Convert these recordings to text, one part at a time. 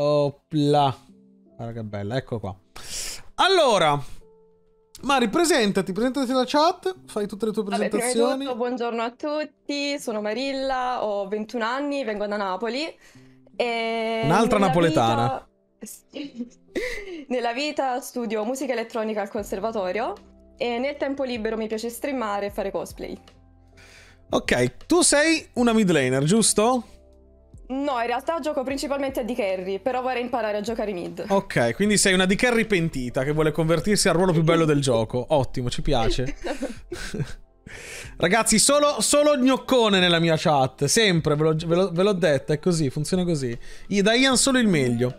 Opla. Guarda che bella, ecco qua. Allora, Mari, presentati, presentati alla chat, fai tutte le tue presentazioni. Vabbè, tutto, buongiorno a tutti, sono Marilla, ho 21 anni, vengo da Napoli. Un'altra napoletana. Vita... nella vita studio musica elettronica al conservatorio e nel tempo libero mi piace streamare e fare cosplay. Ok, tu sei una mid laner, giusto? No, in realtà gioco principalmente a D-Carry, però vorrei imparare a giocare mid. Ok, quindi sei una D-Carry pentita che vuole convertirsi al ruolo più bello del gioco. Ottimo, ci piace. Ragazzi, solo, solo, gnoccone nella mia chat, sempre, ve l'ho detto, è così, funziona così. Io, da Ian solo il meglio.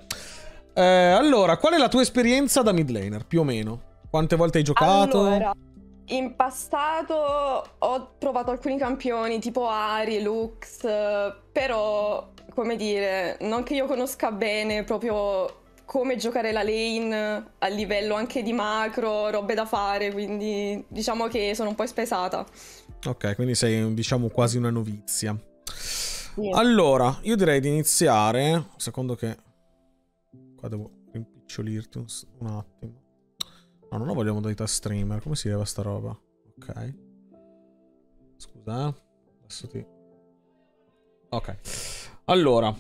Eh, allora, qual è la tua esperienza da mid laner, più o meno? Quante volte hai giocato? Allora, in passato ho provato alcuni campioni tipo Ari, Lux, eh, però come dire, non che io conosca bene proprio come giocare la lane a livello anche di macro, robe da fare, quindi diciamo che sono un po' spesata. Ok, quindi sei diciamo quasi una novizia. Yeah. Allora, io direi di iniziare, secondo che qua devo rimpicciolirti un, un attimo. No, non la voglio modalità streamer, come si leva sta roba? Ok. Scusa, eh. adesso ti... Ok. Allora,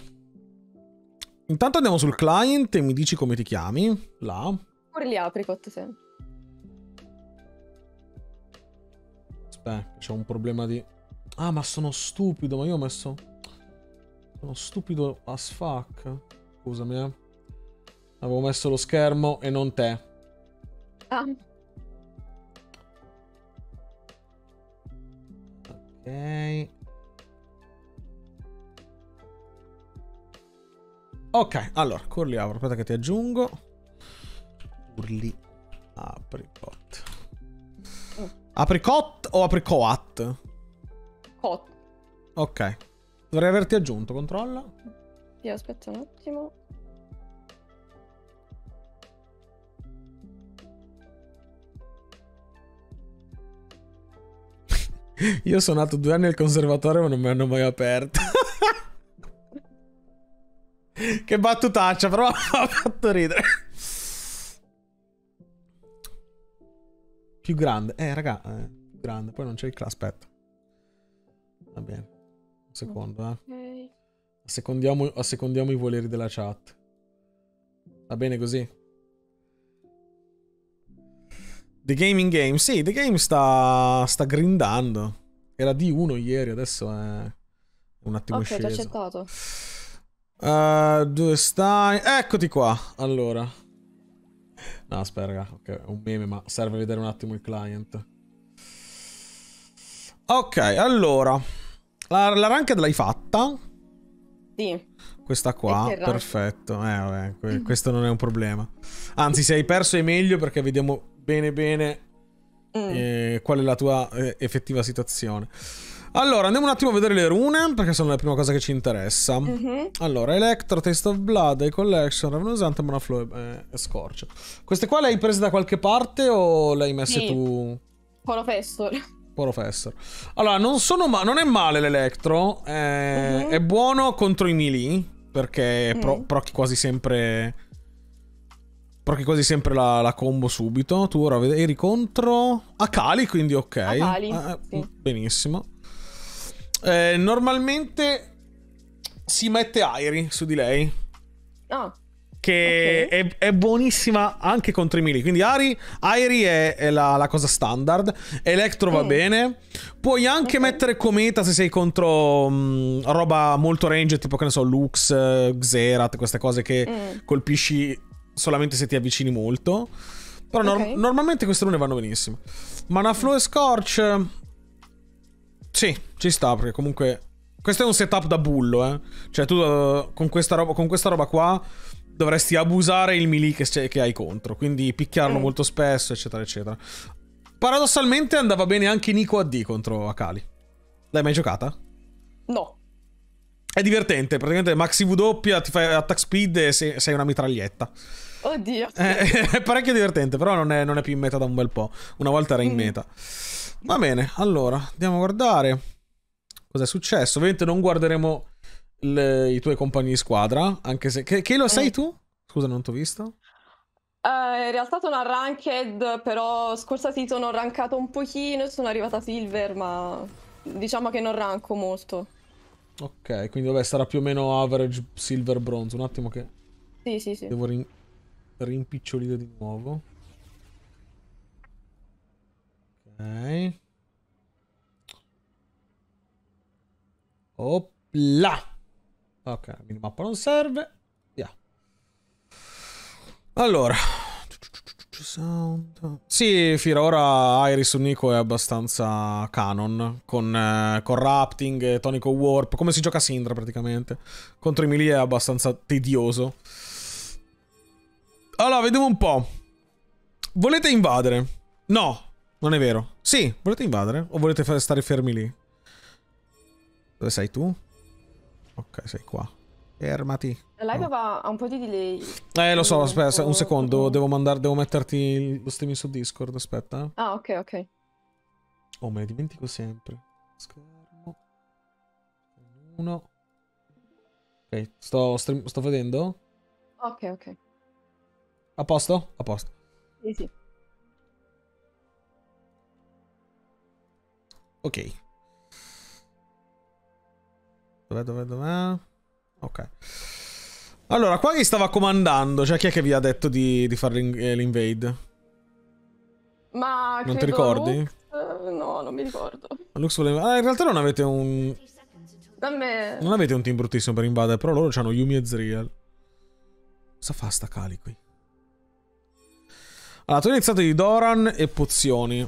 intanto andiamo sul client e mi dici come ti chiami. Là. Pure apricot, sì. Aspetta, c'è un problema di... Ah, ma sono stupido, ma io ho messo... Sono stupido as fuck. Scusami, eh. Avevo messo lo schermo e non te. Ah. Ok. Ok, allora, curly apri, aspetta che ti aggiungo. Curly apricot. Apricot o apricoat? Cot. Ok. Dovrei averti aggiunto, controlla. Sì, aspetto un attimo. Io sono nato due anni al conservatorio ma non mi hanno mai aperto. che battutaccia, però mi ha fatto ridere. Più grande. Eh, raga, eh, più grande. Poi non c'è il class, aspetta. Va bene. Un secondo, eh. okay. eh. Assecondiamo, assecondiamo i voleri della chat. Va bene così? The Gaming Game, sì, The Game sta, sta grindando. Era D1 ieri, adesso è un attimo okay, sceso. Ok, l'ho accettato. Uh, dove stai? Eccoti qua. Allora. No, aspetta, ok, un meme, ma serve vedere un attimo il client. Ok, allora. La, la ranked l'hai fatta? Sì. Questa qua, perfetto. Eh, vabbè, que questo non è un problema. Anzi, se hai perso è meglio perché vediamo bene bene mm. eh, qual è la tua eh, effettiva situazione. Allora, andiamo un attimo a vedere le rune, perché sono la prima cosa che ci interessa. Mm -hmm. Allora, Electro, Taste of Blood, Collection, Ravenous Ravenosante, Monaflow e eh, Scorch. Queste qua le hai prese da qualche parte o le hai messe sì. tu? Professor. Professor. Allora, non, non è male l'Electro, è, mm -hmm. è buono contro i melee, perché mm. pro quasi sempre... Perché quasi sempre la, la, combo subito. Tu ora eri contro Akali, quindi ok. Akali, ah, sì. Benissimo. Eh, normalmente si mette Airi su di lei. Oh. Che okay. è, è, buonissima anche contro i mili. Quindi Ari, Airi è, è la, la, cosa standard. Electro okay. va mm. bene. Puoi anche okay. mettere Cometa se sei contro mh, mm, roba molto range, tipo che ne so, Lux, eh, Xerath, queste cose che mm. colpisci solamente se ti avvicini molto. Però no normalmente queste rune vanno benissimo. Mana Flow e Scorch sì, ci sta perché comunque... Questo è un setup da bullo, eh. Cioè tu uh, con, questa roba, con questa roba qua dovresti abusare il melee che, che hai contro, quindi picchiarlo mm. molto spesso, eccetera, eccetera. Paradossalmente andava bene anche Nico AD contro Akali. L'hai mai giocata? No. È divertente, praticamente maxi W, ti fai attack speed e sei, sei una mitraglietta. Oddio. È, eh, è, parecchio divertente, però non è, non è, più in meta da un bel po'. Una volta era in mm. meta. Va bene, allora andiamo a guardare cosa è successo. Ovviamente non guarderemo le, i tuoi compagni di squadra, anche se... Che, che lo sei eh. tu? Scusa, non ti ho visto. Uh, in realtà sono a Ranked, però scorsa season ho rankato un pochino e sono arrivata a Silver, ma diciamo che non ranco molto. Ok, quindi vabbè, sarà più o meno average Silver Bronze. Un attimo che... Sì, sì, sì. Devo rin... rimpicciolire di nuovo. Ok. Opla. Ok, la minimappa non serve. Via. Allora. Sound. Sì, finora Iris Unico è abbastanza canon. Con, eh, con Tonico Warp. Come si gioca Sindra praticamente. Contro Emily è abbastanza tedioso. Allora, vediamo un po'. Volete invadere? No, non è vero. Sì, volete invadere? O volete stare fermi lì? Dove sei tu? Ok, sei qua. Fermati. La live va a un po' di delay. Eh, lo so, aspetta, un secondo. Devo, mandare, devo metterti lo streaming su Discord, aspetta. Ah, ok, ok. Oh, me ne dimentico sempre. Schermo. Uno. Ok, sto, sto vedendo? Ok, ok. A posto? A posto. Sì, sì. Ok. Dov'è, dov'è, dov'è? Ok. Allora, qua chi stava comandando? Cioè, chi è che vi ha detto di, di fare eh, l'invade? Ma... Non ti ricordi? Lux... No, non mi ricordo. Lux voleva... Ah, in realtà non avete un... Me... Non avete un team bruttissimo per invadere, però loro hanno Yumi e Zriel. Cosa fa sta Kali qui? Allora, tu hai iniziato di Doran e pozioni.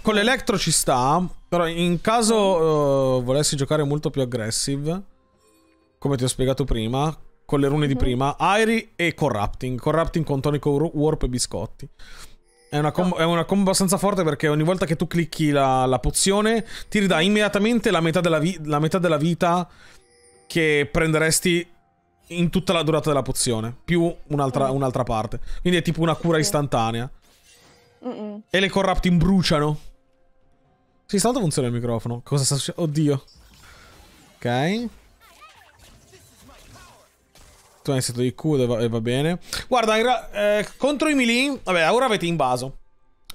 Con l'elettro ci sta, però in caso uh, volessi giocare molto più aggressive, come ti ho spiegato prima, con le rune mm -hmm. di mhm. prima, Airi e Corrupting. Corrupting con Tonico Warp e Biscotti. È una, combo, è una, combo, abbastanza forte perché ogni volta che tu clicchi la, la pozione ti ridà immediatamente la metà, la metà, della vita che prenderesti in tutta la durata della pozione, più un'altra, mm. un parte. Quindi è tipo una cura istantanea. Mm -mm. E le corrupting bruciano. Sì, stavolta funziona il microfono. Cosa sta succedendo? Oddio. Ok. Tu hai stato di culo e va, va bene. Guarda, eh, contro i melee... Vabbè, ora avete invaso.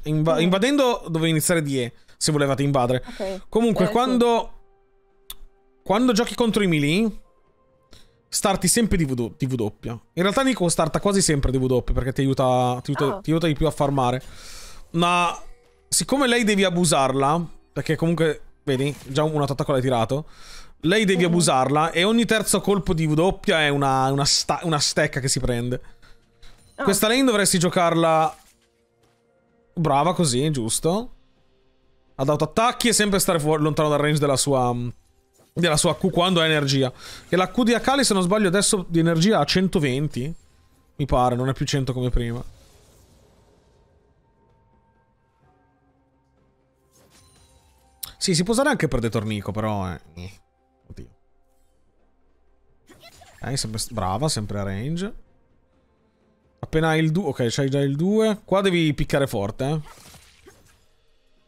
Inva mm. invadendo dove iniziare di E, se volevate invadere. Okay. Comunque, eh, quando... Sì. Quando giochi contro i melee... Starti sempre di, v di W. In realtà Nico starta quasi sempre di W perché ti aiuta, ti, aiuta, oh. ti aiuta di più a farmare. Ma siccome lei devi abusarla, perché comunque, vedi, già un attacco l'hai tirato. Lei devi mhm. abusarla e ogni terzo colpo di W è una, una, una stecca che si prende. Oh. Questa lane dovresti giocarla... Brava così, giusto? Ad autoattacchi e sempre stare lontano dal range della sua... Della sua Q quando ha energia. E la Q di Akali, se non sbaglio, adesso di energia ha 120. Mi pare, non è più 100 come prima. Sì, si può usare anche per detornico, però... Eh. Oddio. Eh, sempre brava, sempre a range. Appena hai il 2... Ok, c'hai già il 2. Qua devi piccare forte, eh.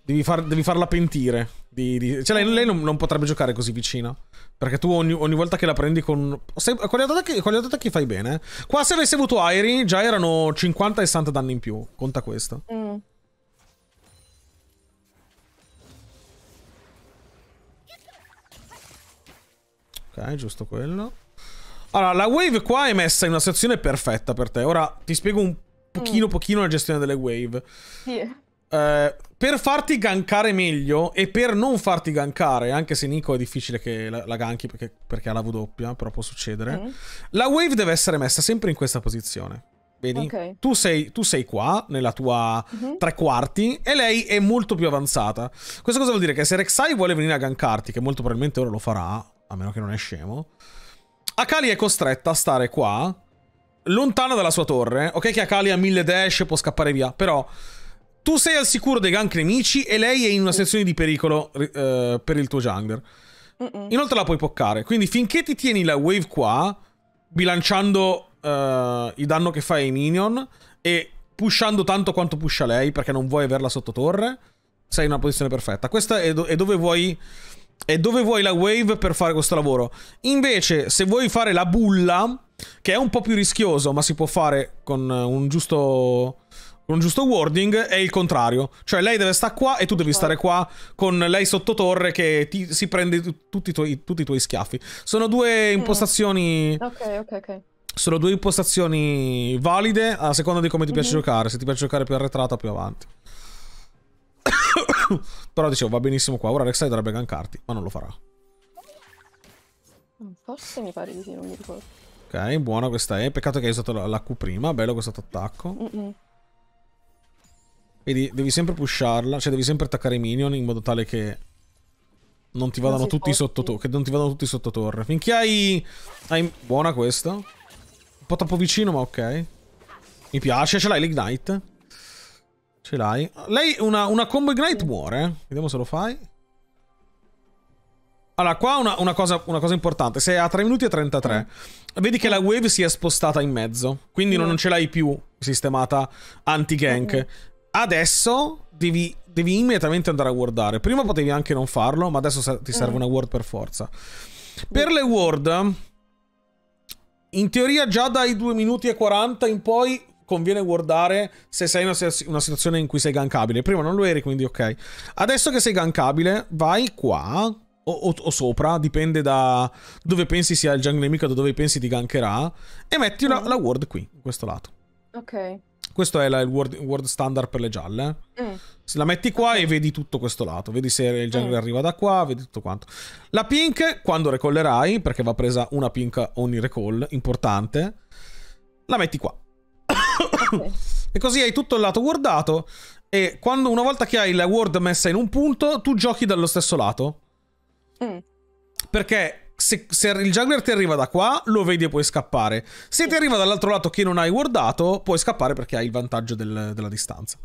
Devi, far, devi farla pentire. Di, di... Cioè, lei, lei non, non, potrebbe giocare così vicina. Perché tu ogni, ogni volta che la prendi con... Con quali, attacchi, attacchi fai bene? Eh. Qua se avessi avuto Airi, già erano 50 e 60 danni in più. Conta questo. Mm. Ok, giusto quello. Allora, la wave qua è messa in una situazione perfetta per te. Ora ti spiego un pochino, mm. pochino la gestione delle wave. Yeah. Eh, per farti gankare meglio e per non farti gankare, anche se Nico è difficile che la, la ganchi perché, perché, ha la W doppia, però può succedere, mm. la wave deve essere messa sempre in questa posizione. Vedi? Okay. Tu, sei, tu, sei, qua, nella tua mm -hmm. tre quarti, e lei è molto più avanzata. Questo cosa vuol dire? Che se Rek'Sai vuole venire a gankarti, che molto probabilmente ora lo farà, a meno che non è scemo. Akali è costretta a stare qua, lontana dalla sua torre. Ok che Akali ha mille dash e può scappare via, però tu sei al sicuro dei gank nemici e lei è in una sezione di pericolo eh, per il tuo jungler. Inoltre la puoi poccare, quindi finché ti tieni la wave qua, bilanciando eh, il danno che fai ai minion e pushando tanto quanto pusha lei perché non vuoi averla sotto torre, sei in una posizione perfetta. Questa è, do è dove vuoi e dove vuoi la wave per fare questo lavoro? Invece, se vuoi fare la bulla, che è un po' più rischioso, ma si può fare con eh, un giusto un giusto wording è il contrario. Cioè lei deve stare qua e tu devi stare qua con lei sotto torre che ti, si prende tutti i, tuoi, tutti i, tuoi, schiaffi. Sono due mm. impostazioni... Mm. Ok, ok, ok. Sono due impostazioni valide a seconda di come ti piace mm -hmm. giocare. Se ti piace giocare più arretrata, più avanti. Però dicevo, va benissimo qua. Ora Rek'Sai dovrebbe gankarti, ma non lo farà. Forse mi pare di sì, non mi ricordo. Ok, buona questa è. Peccato che hai usato la, la Q prima. Bello questo attacco. Mm -mm. Vedi, devi sempre pusharla, cioè devi sempre attaccare i minion in modo tale che non ti vadano tutti sotto torre. Che non ti vadano tutti sotto torre. Finché hai... hai... Buona questa. Un po' troppo vicino, ma ok. Mi piace, ce l'hai l'Ignite. Ce l'hai? Lei una, una combo ignite muore. Eh. Vediamo se lo fai. Allora, qua una, una, cosa, una cosa, importante. Sei a 3 minuti e 33. Vedi che la wave si è spostata in mezzo. Quindi non ce l'hai più sistemata anti-gank. Adesso devi, devi, immediatamente andare a wardare. Prima potevi anche non farlo, ma adesso ti mm. serve una ward per forza. Per le ward... In teoria già dai 2 minuti e 40 in poi conviene guardare se sei in una, una situazione in cui sei gankabile. Prima non lo eri, quindi ok. Adesso che sei gankabile, vai qua o, o, o, sopra, dipende da dove pensi sia il jungle nemico, da dove pensi ti gankerà, e metti la, mm. la ward qui, in questo lato. Ok. Questo è la, il ward, ward, standard per le gialle. Mm. la metti qua e vedi tutto questo lato, vedi se il jungle mm. arriva da qua, vedi tutto quanto. La pink, quando recollerai, perché va presa una pink ogni recall, importante, la metti qua e così hai tutto il lato guardato. E quando, una volta che hai la ward messa in un punto, tu giochi dallo stesso lato. Mm. Perché se, se, il jungler ti arriva da qua, lo vedi e puoi scappare. Se ti arriva dall'altro lato che non hai guardato, puoi scappare perché hai il vantaggio del, della distanza.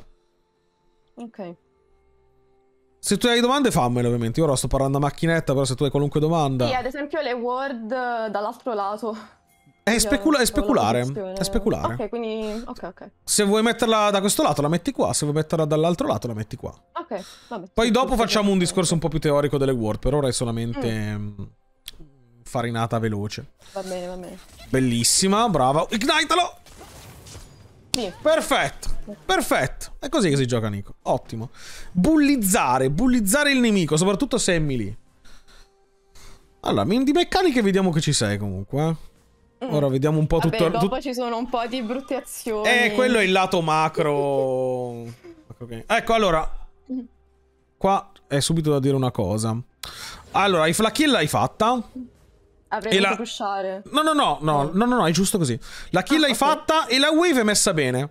Ok. Se tu hai domande, fammele ovviamente. Io ora sto parlando a macchinetta, però se tu hai qualunque domanda. Sì, ad esempio le ward dall'altro lato. È, specula- è speculare. È speculare. Ok, quindi. Ok, ok. Se vuoi metterla da questo lato, la metti qua. Se vuoi metterla dall'altro lato, la metti qua. Ok, vabbè. Poi dopo facciamo un discorso un po' più teorico delle word. Per ora è solamente. Mm. mm farinata veloce. Va bene, va bene. Bellissima, brava. Ignitalo! Sì. Perfetto, perfetto. È così che si gioca, Nico. Ottimo. Bullizzare, bullizzare il nemico, soprattutto se è melee. Allora, di meccaniche vediamo che ci sei comunque. Eh. Mm. Ora vediamo un po' Vabbè, tutto... dopo tut... ci sono un po' di brutte azioni. Eh, quello è il lato macro... okay. Ecco, allora... Qua è subito da dire una cosa. Allora, i flacchiel l'hai fatta. Avrei ah, dovuto la... pushare. No, no, no, no, no, no, no, è giusto così. La kill ah, l'hai okay. fatta e la wave è messa bene.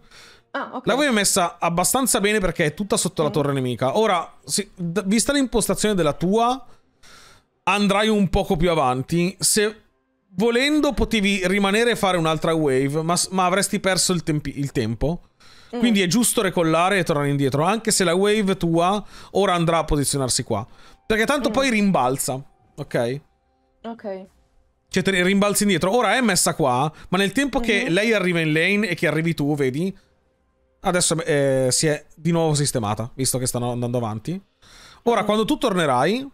Ah, okay. La wave è messa abbastanza bene perché è tutta sotto mm. la torre nemica. Ora, se, vista l'impostazione della tua, andrai un poco più avanti. Se volendo potevi rimanere e fare un'altra wave, ma, ma, avresti perso il, il tempo. Mm. Quindi è giusto recollare e tornare indietro, anche se la wave tua ora andrà a posizionarsi qua. Perché tanto mm. poi rimbalza, ok? Ok. Cioè te rimbalzi indietro. Ora è messa qua, ma nel tempo mm -hmm. che mhm. lei arriva in lane e che arrivi tu, vedi? Adesso eh, si è di nuovo sistemata, visto che stanno andando avanti. Ora, mm. quando tu tornerai,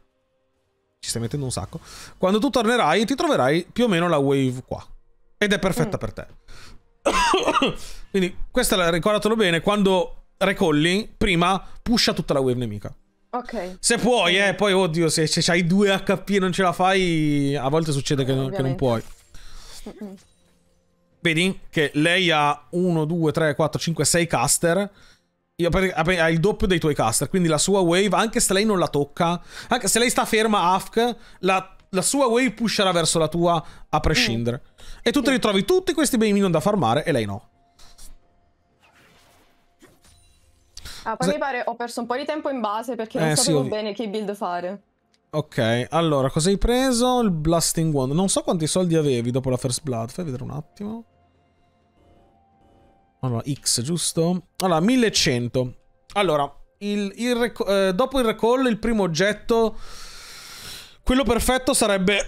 ci stai mettendo un sacco. Quando tu tornerai, ti troverai più o meno la wave qua. Ed è perfetta mm. per te. Quindi, questa ricordatelo bene, quando recolli, prima pusha tutta la wave nemica. Ok. Se puoi, eh, poi oddio, se, se hai 2 HP e non ce la fai, a volte succede che, non, che non puoi. Mm -mm. Vedi che lei ha 1, 2, 3, 4, 5, 6 caster Ah, ha il doppio dei tuoi caster, quindi la sua wave, anche se lei non la tocca, anche se lei sta ferma AFK, la, la sua wave pusherà verso la tua a prescindere. Mm. E tu ti ritrovi tutti questi bei minion da farmare e lei no. Ah, poi se... mi pare ho perso un po' di tempo in base perché eh, non sapevo sì, bene che build fare. Ok, allora, cosa hai preso? Il Blasting Wand. Non so quanti soldi avevi dopo la First Blood, fai vedere un attimo. Allora, X, giusto? Allora, 1100. Allora, il, il eh, dopo il recall, il primo oggetto... Quello perfetto sarebbe...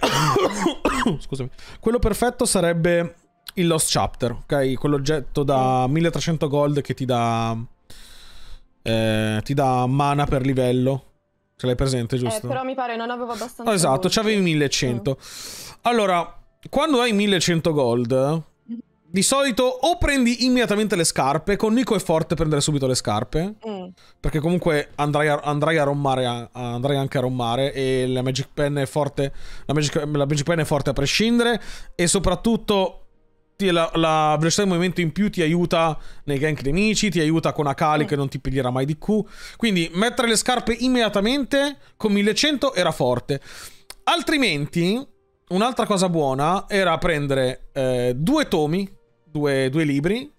Scusami. Quello perfetto sarebbe il Lost Chapter, ok? Quell'oggetto da 1300 gold che ti dà... Eh, ti dà mana per livello. Ce l'hai presente, giusto? Eh, però mi pare non avevo abbastanza... Oh, esatto, c'avevi 1100. Mm. Allora, quando hai 1100 gold di solito o prendi immediatamente le scarpe, con Nico è forte prendere subito le scarpe, mm. perché comunque andrai, a, andrai, a rommare, andrai anche a rommare e la Magic Pen è forte, la Magic, la Magic Pen è forte a prescindere e soprattutto la, la, velocità di movimento in più ti aiuta nei gank nemici, ti aiuta con Akali mm. che non ti piglierà mai di Q. Quindi mettere le scarpe immediatamente con 1100 era forte. Altrimenti, un'altra cosa buona era prendere eh, due tomi due, due libri,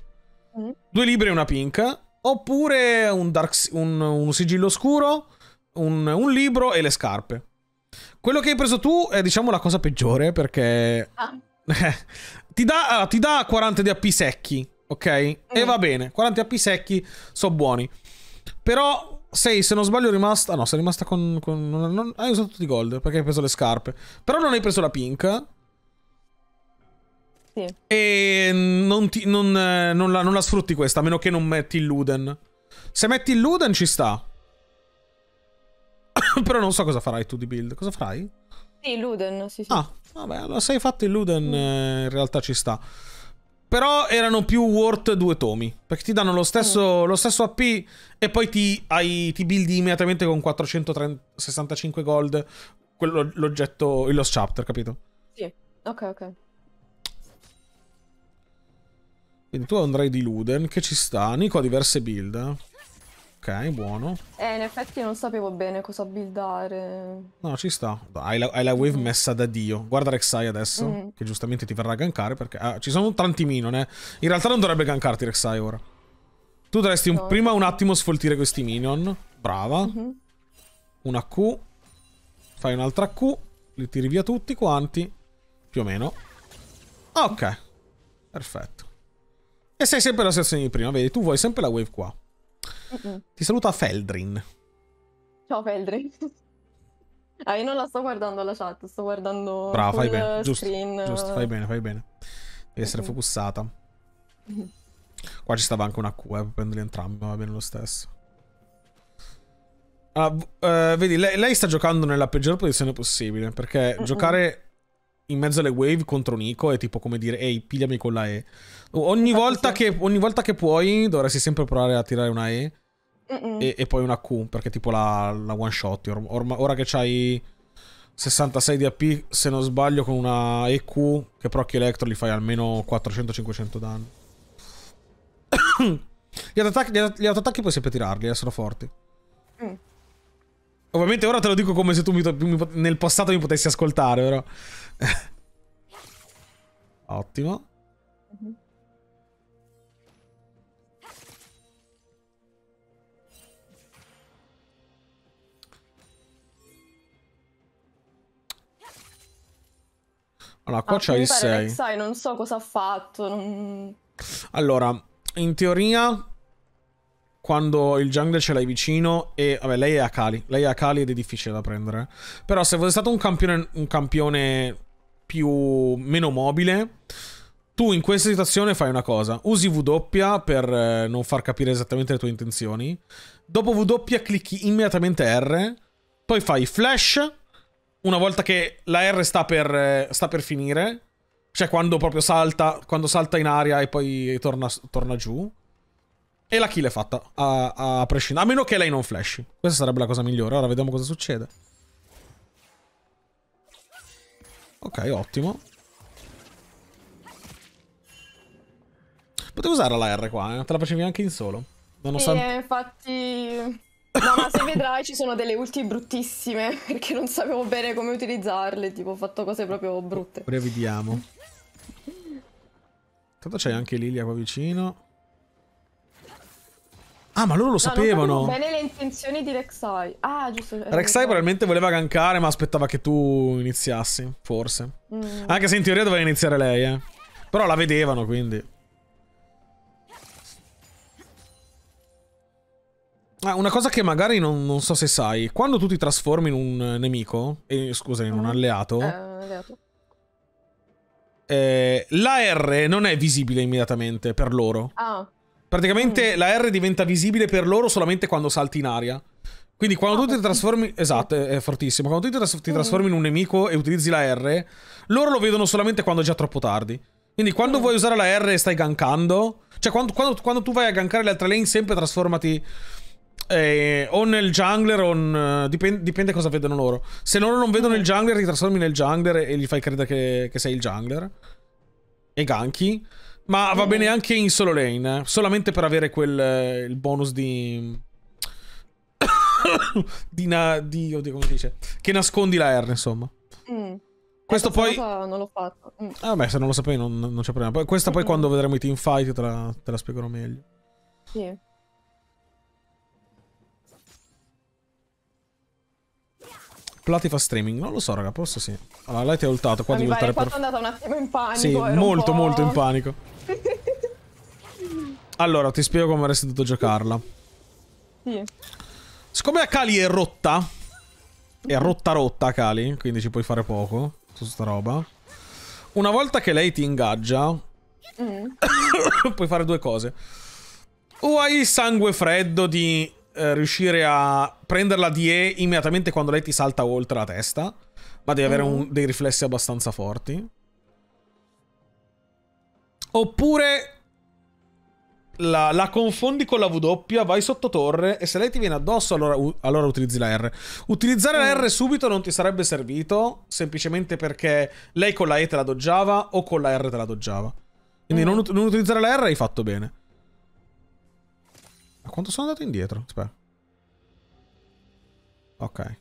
mm. due libri e una pink, oppure un, dark, un, un sigillo scuro, un, un, libro e le scarpe. Quello che hai preso tu è diciamo la cosa peggiore perché ah. ti, dà, ah, ti dà 40 di AP secchi, ok? Mm. E va bene, 40 AP secchi sono buoni. Però sei, se non sbaglio, rimasta. Ah, no, sei rimasta con. con non, non, hai usato tutti i gold perché hai preso le scarpe. Però non hai preso la pink. Sì. E non, ti, non, eh, non, la, non, la, sfrutti questa, a meno che non metti il Luden. Se metti il Luden ci sta. Però non so cosa farai tu di build. Cosa farai? Sì, Luden, sì, sì. Ah, vabbè, allora se hai fatto il Luden mm. eh, in realtà ci sta. Però erano più worth due tomi. Perché ti danno lo stesso, mm. lo stesso AP e poi ti, hai, ti buildi immediatamente con 465 gold l'oggetto, lo chapter, capito? Sì, ok, ok. Quindi tu andrai di Luden, che ci sta. Nico ha diverse build. Eh. Ok, buono. Eh, in effetti non sapevo bene cosa buildare. No, ci sta. Hai la, hai la wave mm. messa da Dio. Guarda Rek'Sai adesso, mm. che giustamente ti verrà a gankare perché... Ah, ci sono tanti minion, eh. In realtà non dovrebbe gankarti Rek'Sai ora. Tu dovresti no. prima un attimo sfoltire questi minion. Brava. Mm -hmm. Una Q. Fai un'altra Q. Li tiri via tutti quanti. Più o meno. Ok. Perfetto. E sei sempre la situazione di prima, vedi? Tu vuoi sempre la wave qua. Mm -mm. Ti saluta Feldrin. Ciao Feldrin. Ah, io non la sto guardando la chat, sto guardando Brava, fai bene, giusto, screen. giusto, fai bene, fai bene. Devi essere focussata. Qua ci stava anche una Q, eh, per entrambi, ma va bene lo stesso. Allora, uh, eh, vedi, lei, lei, sta giocando nella peggior posizione possibile, perché mm giocare in mezzo alle wave contro Nico e tipo come dire ehi pigliami con la E ogni, volta, sì. che, ogni volta che, puoi dovresti sempre provare a tirare una E E, e, poi una Q perché tipo la, la one shot or, or, ora che c'hai 66 di AP se non sbaglio con una EQ che però che Electro gli fai almeno 400-500 danni gli autoattacchi, gli autoattacchi puoi sempre tirarli eh, sono forti mm. Ovviamente ora te lo dico come se tu mi, mi, nel passato mi potessi ascoltare, però. Ottimo. Allora, qua ah, c'hai il 6. Sai, non so cosa ha fatto. Non... Allora, in teoria quando il jungle ce l'hai vicino e vabbè lei è a Akali, lei è a Akali ed è difficile da prendere. Però se fosse stato un campione, un campione più meno mobile, tu in questa situazione fai una cosa, usi W per eh, non far capire esattamente le tue intenzioni, dopo W clicchi immediatamente R, poi fai flash, una volta che la R sta per, eh, sta per finire, cioè quando proprio salta, quando salta in aria e poi torna, torna giù, e la kill è fatta, a, a prescindere. A meno che lei non flash. Questa sarebbe la cosa migliore. Ora vediamo cosa succede. Ok, ottimo. Potevo usare la R qua, eh? Te la facevi anche in solo. Nonostante... Eh, infatti... No, ma se vedrai ci sono delle ulti bruttissime, perché non sapevo bene come utilizzarle, tipo ho fatto cose proprio brutte. Prevediamo. Intanto c'è anche Lilia qua vicino. Ah, ma loro lo no, sapevano. Non bene le intenzioni di Rek'Sai. Ah, giusto. Eh, Rek'Sai probabilmente voleva gankare, ma aspettava che tu iniziassi, forse. Mm. Anche se in teoria doveva iniziare lei, eh. Però la vedevano, quindi. Ah, una cosa che magari non, non, so se sai, quando tu ti trasformi in un eh, nemico, eh, scusa, in un mm. alleato, eh, alleato. Eh, la R non è visibile immediatamente per loro. Ah. Praticamente mm. la R diventa visibile per loro solamente quando salti in aria. Quindi quando ah, tu ti trasformi... Esatto, è fortissimo. Quando tu ti, tras ti mm. trasformi in un nemico e utilizzi la R, loro lo vedono solamente quando è già troppo tardi. Quindi quando mm. vuoi usare la R e stai gankando... Cioè quando, quando, quando tu vai a gankare le altre lane sempre trasformati... Eh, o nel jungler o in, eh, dipende, dipende, cosa vedono loro. Se loro non vedono mm. il jungler, ti trasformi nel jungler e gli fai credere che, che sei il jungler. E ganki. Ma va mm. bene anche in solo lane, eh? solamente per avere quel eh, il bonus di di, na... di oddio, come si dice? Che nascondi la R, insomma. Mm. Eh, Questo poi... Cosa non l'ho fatto. Mm. Ah beh, se non lo sapevi non, non c'è problema. questa mm -hmm. poi quando vedremo i team fight te la, te la spiegherò meglio. Sì. Plati fa streaming? Non lo so, raga, posso sì. Allora, lei ti ha ultato, qua di ah, devi ultare per... Quando è andata un attimo in panico. Sì, molto, molto in panico. Allora, ti spiego come avresti dovuto giocarla. Sì. Siccome la Kali è rotta, è mhm. rotta rotta Kali, quindi ci puoi fare poco su sta roba. Una volta che lei ti ingaggia, mm. puoi fare due cose. O hai il sangue freddo di eh, riuscire a prenderla di E immediatamente quando lei ti salta oltre la testa, ma devi mm. avere un, dei riflessi abbastanza forti. Oppure la, la, confondi con la W, vai sotto torre e se lei ti viene addosso allora, allora utilizzi la R. Utilizzare mm. la R subito non ti sarebbe servito, semplicemente perché lei con la E te la doggiava o con la R te la doggiava. Quindi mm. non, non, utilizzare la R hai fatto bene. Ma quanto sono andato indietro? Aspetta. Ok.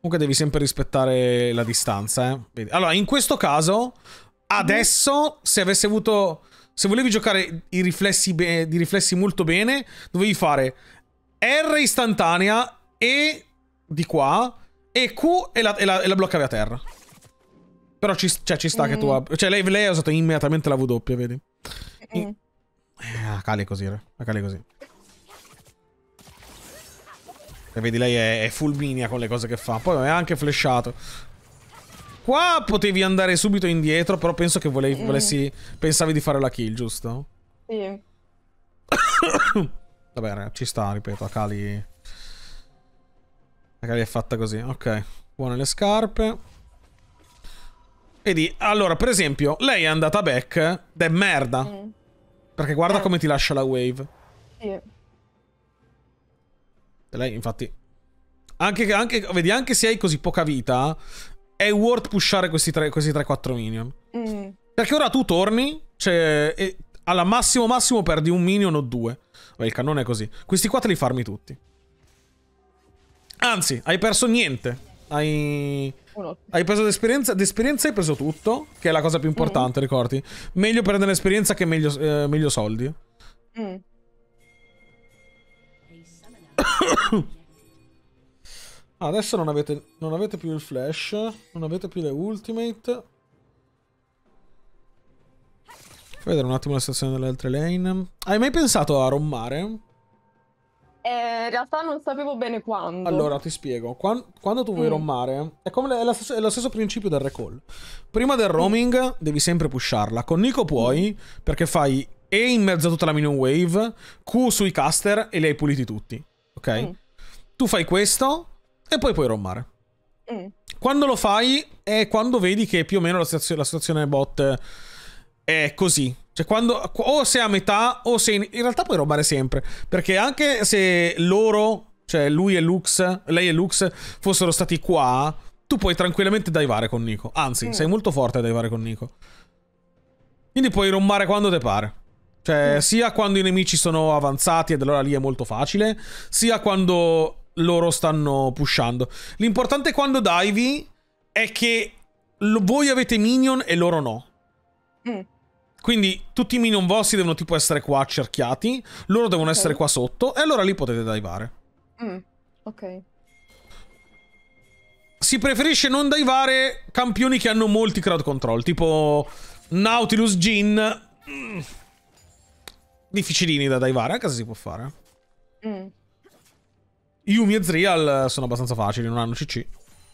Comunque devi sempre rispettare la distanza, eh. Allora, in questo caso Adesso, se avessi avuto... Se volevi giocare i riflessi di riflessi molto bene, dovevi fare R istantanea, E di qua, e Q e la, e la, e la bloccavi a terra. Però ci, cioè, ci sta mm. che tu mm. abbia... Cioè, lei, lei, ha usato immediatamente la W, vedi? Eh. Eh, ah, cale così, re. Eh. Ah, cale così. E vedi, lei è, è fulminia con le cose che fa. Poi è anche flashato. Qua potevi andare subito indietro, però penso che volevi, mm. volessi, pensavi di fare la kill, giusto? Sì. Vabbè, ci sta, ripeto, Akali... Akali è fatta così, ok. Buone le scarpe. Vedi, allora, per esempio, lei è andata back ed è merda. Mm. Perché guarda eh. come ti lascia la wave. Sì. Lei, infatti... Anche, anche, vedi, anche se hai così poca vita, è worth pushare questi 3-4 minion. Mm. Perché ora tu torni, cioè, e alla massimo massimo perdi un minion o due. Beh, il cannone è così. Questi qua te li farmi tutti. Anzi, hai perso niente. Hai... Hai preso d'esperienza, d'esperienza hai preso tutto, che è la cosa più importante, mm. ricordi? Meglio prendere l'esperienza che meglio, eh, meglio soldi. Mm. Ah, adesso non avete, non avete più il flash, non avete più le ultimate. Fai vedere un attimo la situazione delle altre lane. Hai mai pensato a rommare? Eh, in realtà non sapevo bene quando. Allora ti spiego. Quando, quando tu vuoi mm. rommare, è, come, è, lo stesso, è, lo stesso principio del recall. Prima del roaming mm. devi sempre pusharla. Con Nico puoi, mm. perché fai E in mezzo a tutta la minion wave, Q sui caster e li hai puliti tutti. Ok? Mm. Tu fai questo, e poi puoi rommare. Mm. Quando lo fai è quando vedi che più o meno la situazione, la situazione bot è così. Cioè, quando o sei a metà o sei in, in realtà puoi rombare sempre, perché anche se loro, cioè lui e Lux, lei e Lux fossero stati qua, tu puoi tranquillamente divare con Nico. Anzi, mm. sei molto forte a divare con Nico. Quindi puoi rombare quando te pare. Cioè, mm. sia quando i nemici sono avanzati ed allora lì è molto facile, sia quando loro stanno pushando. L'importante quando divi è che voi avete minion e loro no. Mm. Quindi tutti i minion vostri devono tipo essere qua accerchiati, loro devono okay. essere qua sotto e allora lì potete divare. Mm. Ok. Si preferisce non divare campioni che hanno molti crowd control, tipo Nautilus, Jin. Mm. Difficilini da divare, anche se si può fare. Yumi e Zrial sono abbastanza facili, non hanno CC.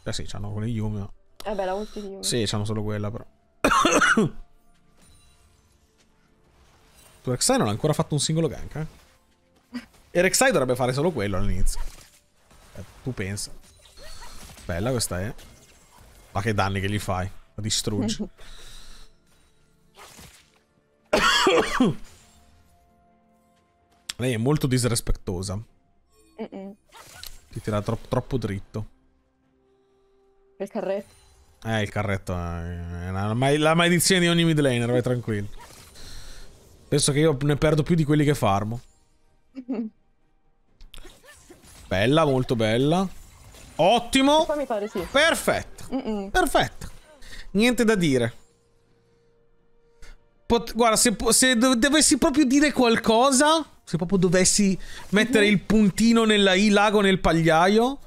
Eh sì, hanno quelle Yumi. Eh beh, la ultima Yumi. Sì, c'hanno solo quella però. tu Rek'Sai non ha ancora fatto un singolo gank, eh? E Rek'Sai dovrebbe fare solo quello all'inizio. Eh, tu pensa. Bella questa è. Eh. Ma che danni che gli fai. La distruggi. Lei è molto disrespettosa. Mm -mm. Ti tira tro troppo dritto. Il carretto. Eh, il carretto è una, la maledizione di ogni mid laner, vai tranquillo. Penso che io ne perdo più di quelli che farmo. bella, molto bella. Ottimo. Pare, sì. Perfetto. Mm -mm. Perfetto. Niente da dire. Pot guarda, se, se dovessi proprio dire qualcosa, se proprio dovessi mettere il puntino nella I, l'ago nel pagliaio.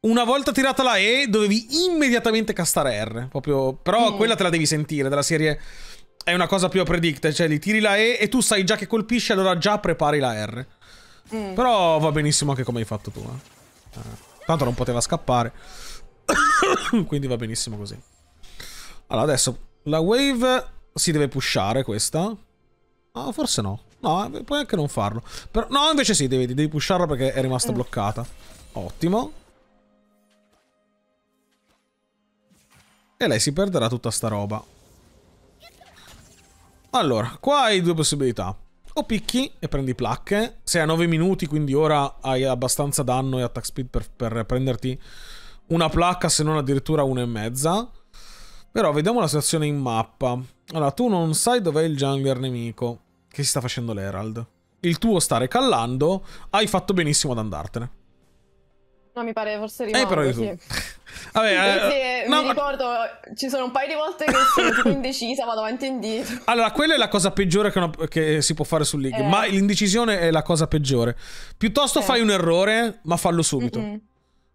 Una volta tirata la E, dovevi immediatamente castare R. Proprio... Però mm. quella te la devi sentire, della serie... È una cosa più a predict, cioè li tiri la E e tu sai già che colpisce, allora già prepari la R. Mm. Però va benissimo anche come hai fatto tu. Eh. eh tanto non poteva scappare. Quindi va benissimo così. Allora, adesso la wave si deve pushare questa. Oh, forse no. No, puoi anche non farlo. Però, no, invece sì, devi, devi pusharla perché è rimasta mm. bloccata. Ottimo. E lei si perderà tutta sta roba. Allora, qua hai due possibilità. O picchi e prendi placche. Sei a 9 minuti, quindi ora hai abbastanza danno e attack speed per, per prenderti una placca, se non addirittura una e mezza. Però vediamo la situazione in mappa. Allora, tu non sai dov'è il jungler nemico. Che si sta facendo l'Herald? Il tuo sta recallando, hai fatto benissimo ad andartene. No, mi pare forse rimango. Eh, però io sì. Vabbè, eh, no, mi ricordo, ci sono un paio di volte che sono indecisa, vado avanti e indietro. Allora, quella è la cosa peggiore che, una, che si può fare su League, eh. ma l'indecisione è la cosa peggiore. Piuttosto eh. fai un errore, ma fallo subito. Mm -mm.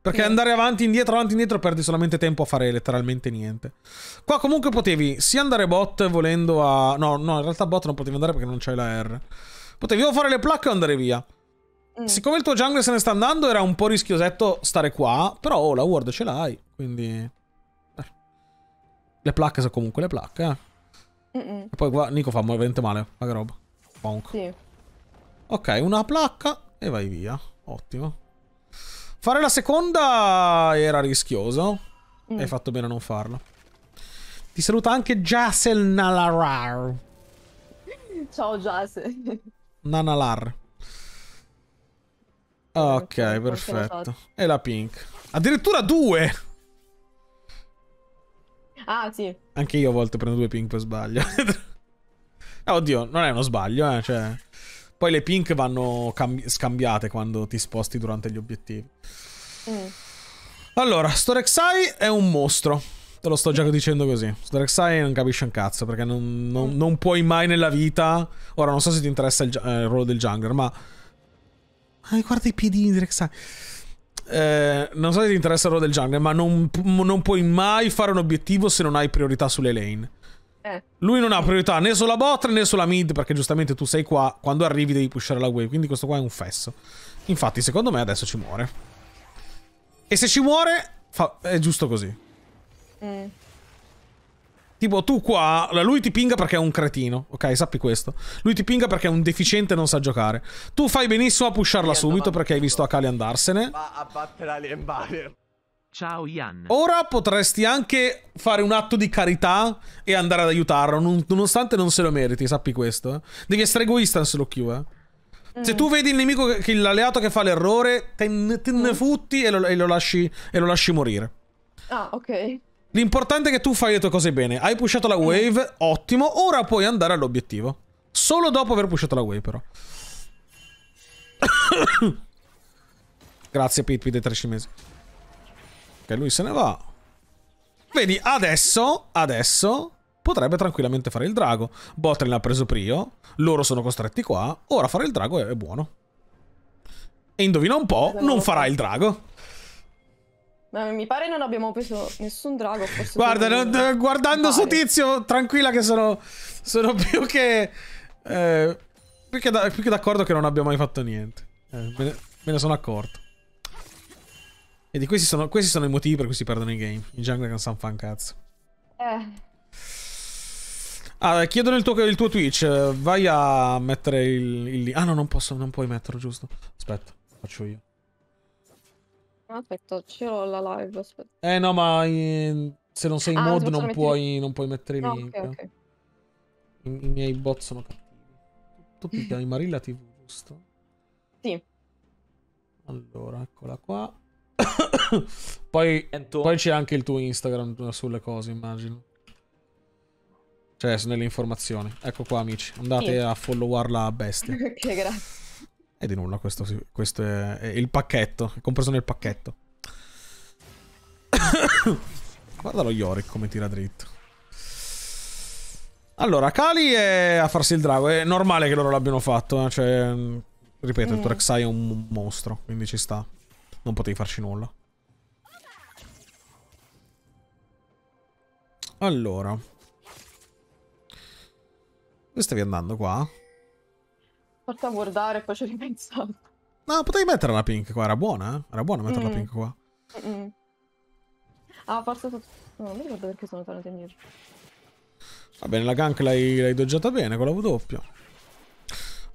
Perché andare avanti, indietro, avanti, indietro perdi solamente tempo a fare letteralmente niente. Qua comunque potevi sia andare bot volendo a... No, no, in realtà bot non potevi andare perché non c'è la R. Potevi o fare le placche o andare via. Mm. Siccome il tuo jungle se ne sta andando era un po' rischiosetto stare qua, però oh, la ward ce l'hai, quindi... Eh. Le placche sono comunque le placche, eh. Mm -mm. E poi qua Nico fa veramente male, ma che roba. Bonk. Sì. Ok, una placca e vai via. Ottimo. Fare la seconda era rischioso. Mm. Hai fatto bene a non farlo. Ti saluta anche Jasel Nalarar. Ciao Jasel. Nanalar. Ok, perfetto. E la pink. Addirittura due! Ah, sì. Anche io a volte prendo due pink per sbaglio. oddio, non è uno sbaglio, eh, cioè... Poi le pink vanno cam- scambiate quando ti sposti durante gli obiettivi. Mm. Allora, Storexai è un mostro. Te lo sto già dicendo così. Storexai non capisce un cazzo perché non, non, mm. non, puoi mai nella vita. Ora, non so se ti interessa il, eh, il ruolo del jungler, ma. Ah, guarda i piedini di Rexai. Eh, non so se ti interessa il ruolo del jungler, ma non, non puoi mai fare un obiettivo se non hai priorità sulle lane. Eh. Lui non ha priorità né sulla bot né sulla mid, perché giustamente tu sei qua, quando arrivi devi pushare la wave, quindi questo qua è un fesso. Infatti, secondo me adesso ci muore. E se ci muore, fa... è giusto così. Mm. Tipo, tu qua, lui ti pinga perché è un cretino, ok? Sappi questo. Lui ti pinga perché è un deficiente e non sa giocare. Tu fai benissimo a pusharla subito perché hai visto Akali andarsene. Va a battere Alien Barrier. Ciao Ian. Ora potresti anche fare un atto di carità e andare ad aiutarlo, non, nonostante non se lo meriti, sappi questo. Eh? Devi essere egoista se lo Q, eh. Se mm. tu vedi il nemico, che, l'alleato che fa l'errore, te, ne mm. futti e lo, e, lo lasci, e lo, lasci, morire. Ah, ok. L'importante è che tu fai le tue cose bene. Hai pushato la wave, mm. ottimo. Ora puoi andare all'obiettivo. Solo dopo aver pushato la wave, però. Grazie, Pippi, dei 13 mesi. Ok, lui se ne va. Vedi, adesso, adesso, potrebbe tranquillamente fare il drago. Botlin ha preso prio, loro sono costretti qua, ora fare il drago è buono. E indovina un po', non farà il drago. Ma mi pare non abbiamo preso nessun drago. Guarda, non, guardando su tizio, tranquilla che sono, sono più che... Eh, più che d'accordo che non abbia mai fatto niente. Eh, me, ne, me ne sono accorto. E di questi sono, questi sono i motivi per cui si perdono i game. I jungle non sa un fan cazzo. Eh. Ah, chiedo nel tuo, il tuo, Twitch. Vai a mettere il, il, Ah, no, non posso, non puoi metterlo, giusto? Aspetta, faccio io. Ah, aspetta, ce l'ho la live, aspetta. Eh, no, ma in, se non sei in ah, mod non, non, puoi, non puoi, mettere no, link. Okay, okay. I, I, miei bot sono cattivi. Tu ti chiami Marilla TV, giusto? Sì. Allora, eccola qua. poi, poi c'è anche il tuo Instagram sulle cose, immagino. Cioè, nelle informazioni. Ecco qua, amici. Andate yeah. a followarla a bestia. ok, grazie. E di nulla, questo, questo è, è, il pacchetto. È compreso nel pacchetto. Guarda lo Yorick come tira dritto. Allora, Kali è a farsi il drago. È normale che loro l'abbiano fatto. Eh? Cioè, ripeto, mm. il eh. Torexai è un mostro, quindi ci sta. Non potevi farci nulla. Allora. Dove stavi andando qua? Porta a guardare, poi ci ho ripensato. No, potevi mettere la pink qua, era buona, eh? Era buona mettere la mm. pink qua. Mm -mm. Ah, forse... No, non mi ricordo perché sono tornato indietro. Va bene, la gank l'hai doggiata bene con la W doppia.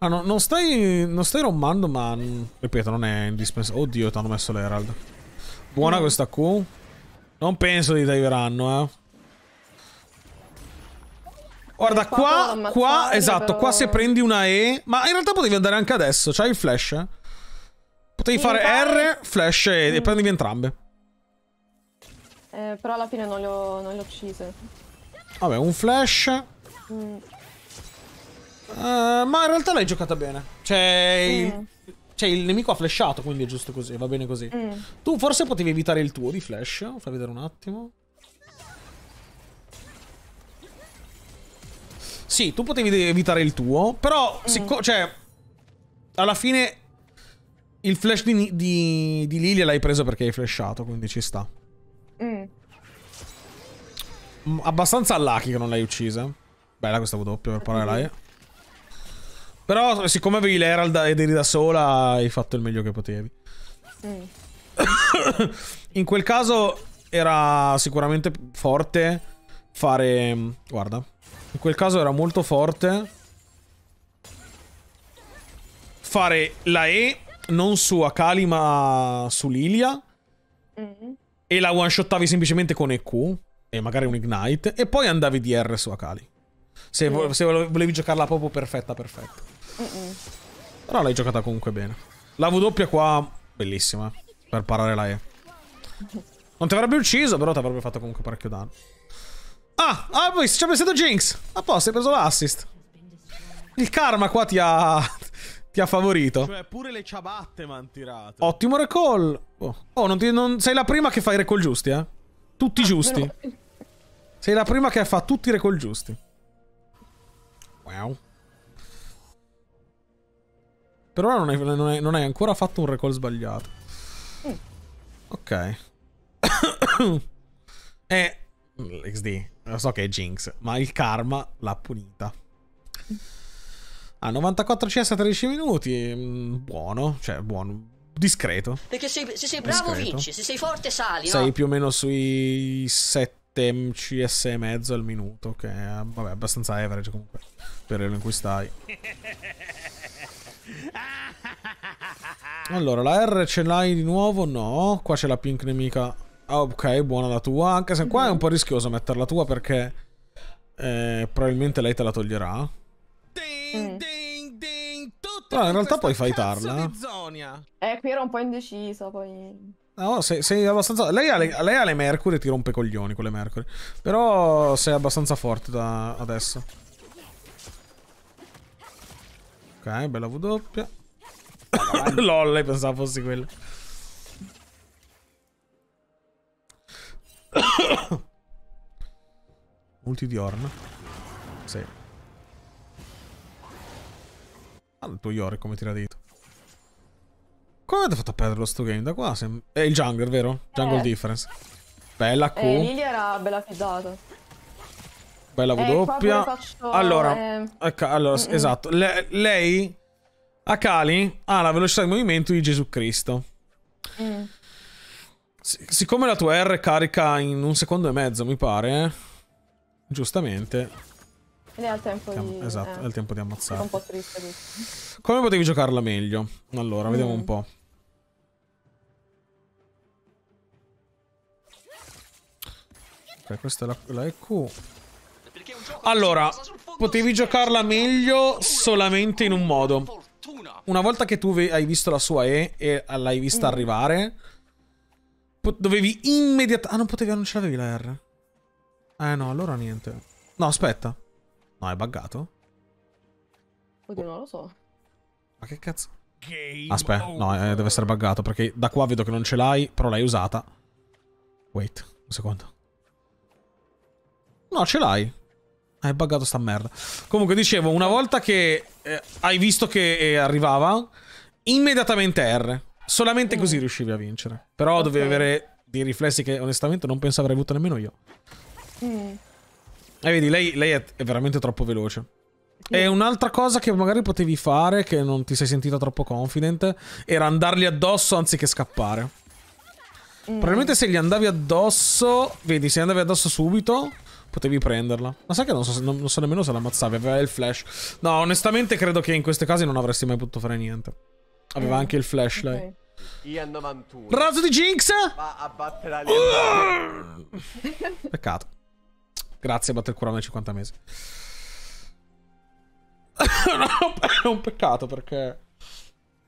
Ah, no, non stai. Non stai rommando, ma. Mm, ripeto, non è indispensabile. Oddio, ti hanno messo l'Herald. Buona no. questa Q. Non penso di diveranno, eh. Guarda, qua, qua, qua esatto, però... qua se prendi una E, ma in realtà potevi andare anche adesso, c'hai il flash. Eh? Potevi fare R, flash e, mm. e prendevi entrambe. Eh, però alla fine non le ho, uccise. Vabbè, un flash. Mm. Eh, ma in realtà l'hai giocata bene. Cioè, mm. il, cioè, il nemico ha flashato, quindi è giusto così, va bene così. Mm. Tu forse potevi evitare il tuo di flash. Fai vedere un attimo. Sì, tu potevi evitare il tuo, però, mm. cioè, alla fine il flash di, di, di Lilia l'hai preso perché hai flashato, quindi ci sta. Mm. Abbastanza lucky che non l'hai uccisa. Bella questa W doppio per parare mm. Però siccome avevi l'Herald ed eri da sola, hai fatto il meglio che potevi. Sì. In quel caso era sicuramente forte fare... Guarda. In quel caso era molto forte fare la E non su Akali ma su Lilia. Mm -hmm. E la one-shottavi semplicemente con EQ e magari un Ignite. E poi andavi di R su Akali. Se, mm. vo se volevi giocarla proprio perfetta, perfetta. Mm-mm. Però l'hai giocata comunque bene. La W qua, bellissima, per parare la E. Non ti avrebbe ucciso, però ti avrebbe fatto comunque parecchio danno. Ah, ah, poi ci ha pensato Jinx. A posto, hai preso l'assist. Il karma qua ti ha... ti ha favorito. Cioè, pure le ciabatte m'han tirato. Ottimo recall. Oh, oh non ti, non... sei la prima che fa i recall giusti, eh. Tutti ah, giusti. Però... Sei la prima che fa tutti i recall giusti. Wow. Per ora non hai, non hai, non hai ancora fatto un recall sbagliato. Mm. Ok. e... Eh, XD, lo so che è Jinx, ma il karma l'ha punita. A ah, 94 CS a 13 minuti, mm, buono, cioè buono, discreto. Perché se, se sei bravo discreto. vinci, se sei forte sali. Sei no? più o meno sui 7 CS e mezzo al minuto, che è vabbè, abbastanza average comunque per quello in cui stai. Allora, la R ce l'hai di nuovo? No. Qua c'è la pink nemica. Ah, ok, buona la tua. Anche se qua è un po' rischioso mettere la tua perché... Eh, probabilmente lei te la toglierà. Ding, mm. ding, ding. Però in realtà puoi fightarla. Eh, qui ero un po' indeciso. poi... No, sei, sei abbastanza. Lei ha, le, lei ha le Mercury e ti rompe coglioni con le Mercury. Però sei abbastanza forte da adesso. Ok, bella W doppia. LOL, pensavo pensava fosse quella. Ulti di Orn. Sì. Ah, il tuo Yorick come tiradito. Come avete fatto a perderlo sto game? Da qua È il jungle, vero? Jungle eh. difference. Bella Q. Eh, Lilia era bella fizzata. Bella V eh, doppia. Eh, faccio, allora, eh... ecco, allora mm -mm. esatto. Le, lei, Akali, ha la velocità di movimento di Gesù Cristo. Mm. Siccome la tua R carica in un secondo e mezzo, mi pare, eh, giustamente. Ed è al tempo di... Esatto, eh, è il tempo di ammazzare. un po' triste. Questo. Come potevi giocarla meglio? Allora, vediamo mm. un po'. Ok, questa è la, la EQ. Allora, potevi giocarla meglio solamente in un modo. Una volta che tu hai visto la sua E e l'hai vista mm. arrivare, dovevi immediatamente... Ah, non potevi, non ce l'avevi la R. Eh no, allora niente. No, aspetta. No, è buggato? Oddio, non lo so. Ma che cazzo? Aspetta, no, eh, deve essere buggato perché da qua vedo che non ce l'hai, però l'hai usata. Wait, un secondo. No, ce l'hai è buggato sta merda. Comunque, dicevo, una volta che eh, hai visto che eh, arrivava, immediatamente R. Solamente mm. così riuscivi a vincere. Però okay. dovevi avere dei riflessi che onestamente non penso avrei avuto nemmeno io. Mm. E eh, vedi, lei, lei è, è, veramente troppo veloce. E un'altra cosa che magari potevi fare, che non ti sei sentita troppo confident, era andargli addosso anziché scappare. Mm. Probabilmente se gli andavi addosso, vedi, se andavi addosso subito, Potevi prenderla. Ma sai che non so, non, non so nemmeno se l'ammazzavi, aveva il flash. No, onestamente credo che in questi casi non avresti mai potuto fare niente. Aveva mm. anche il flash okay. lei. Ian 91. Razzo di Jinx! Va a battere la uh! Peccato. Grazie, batte il curano ai 50 mesi. è un peccato perché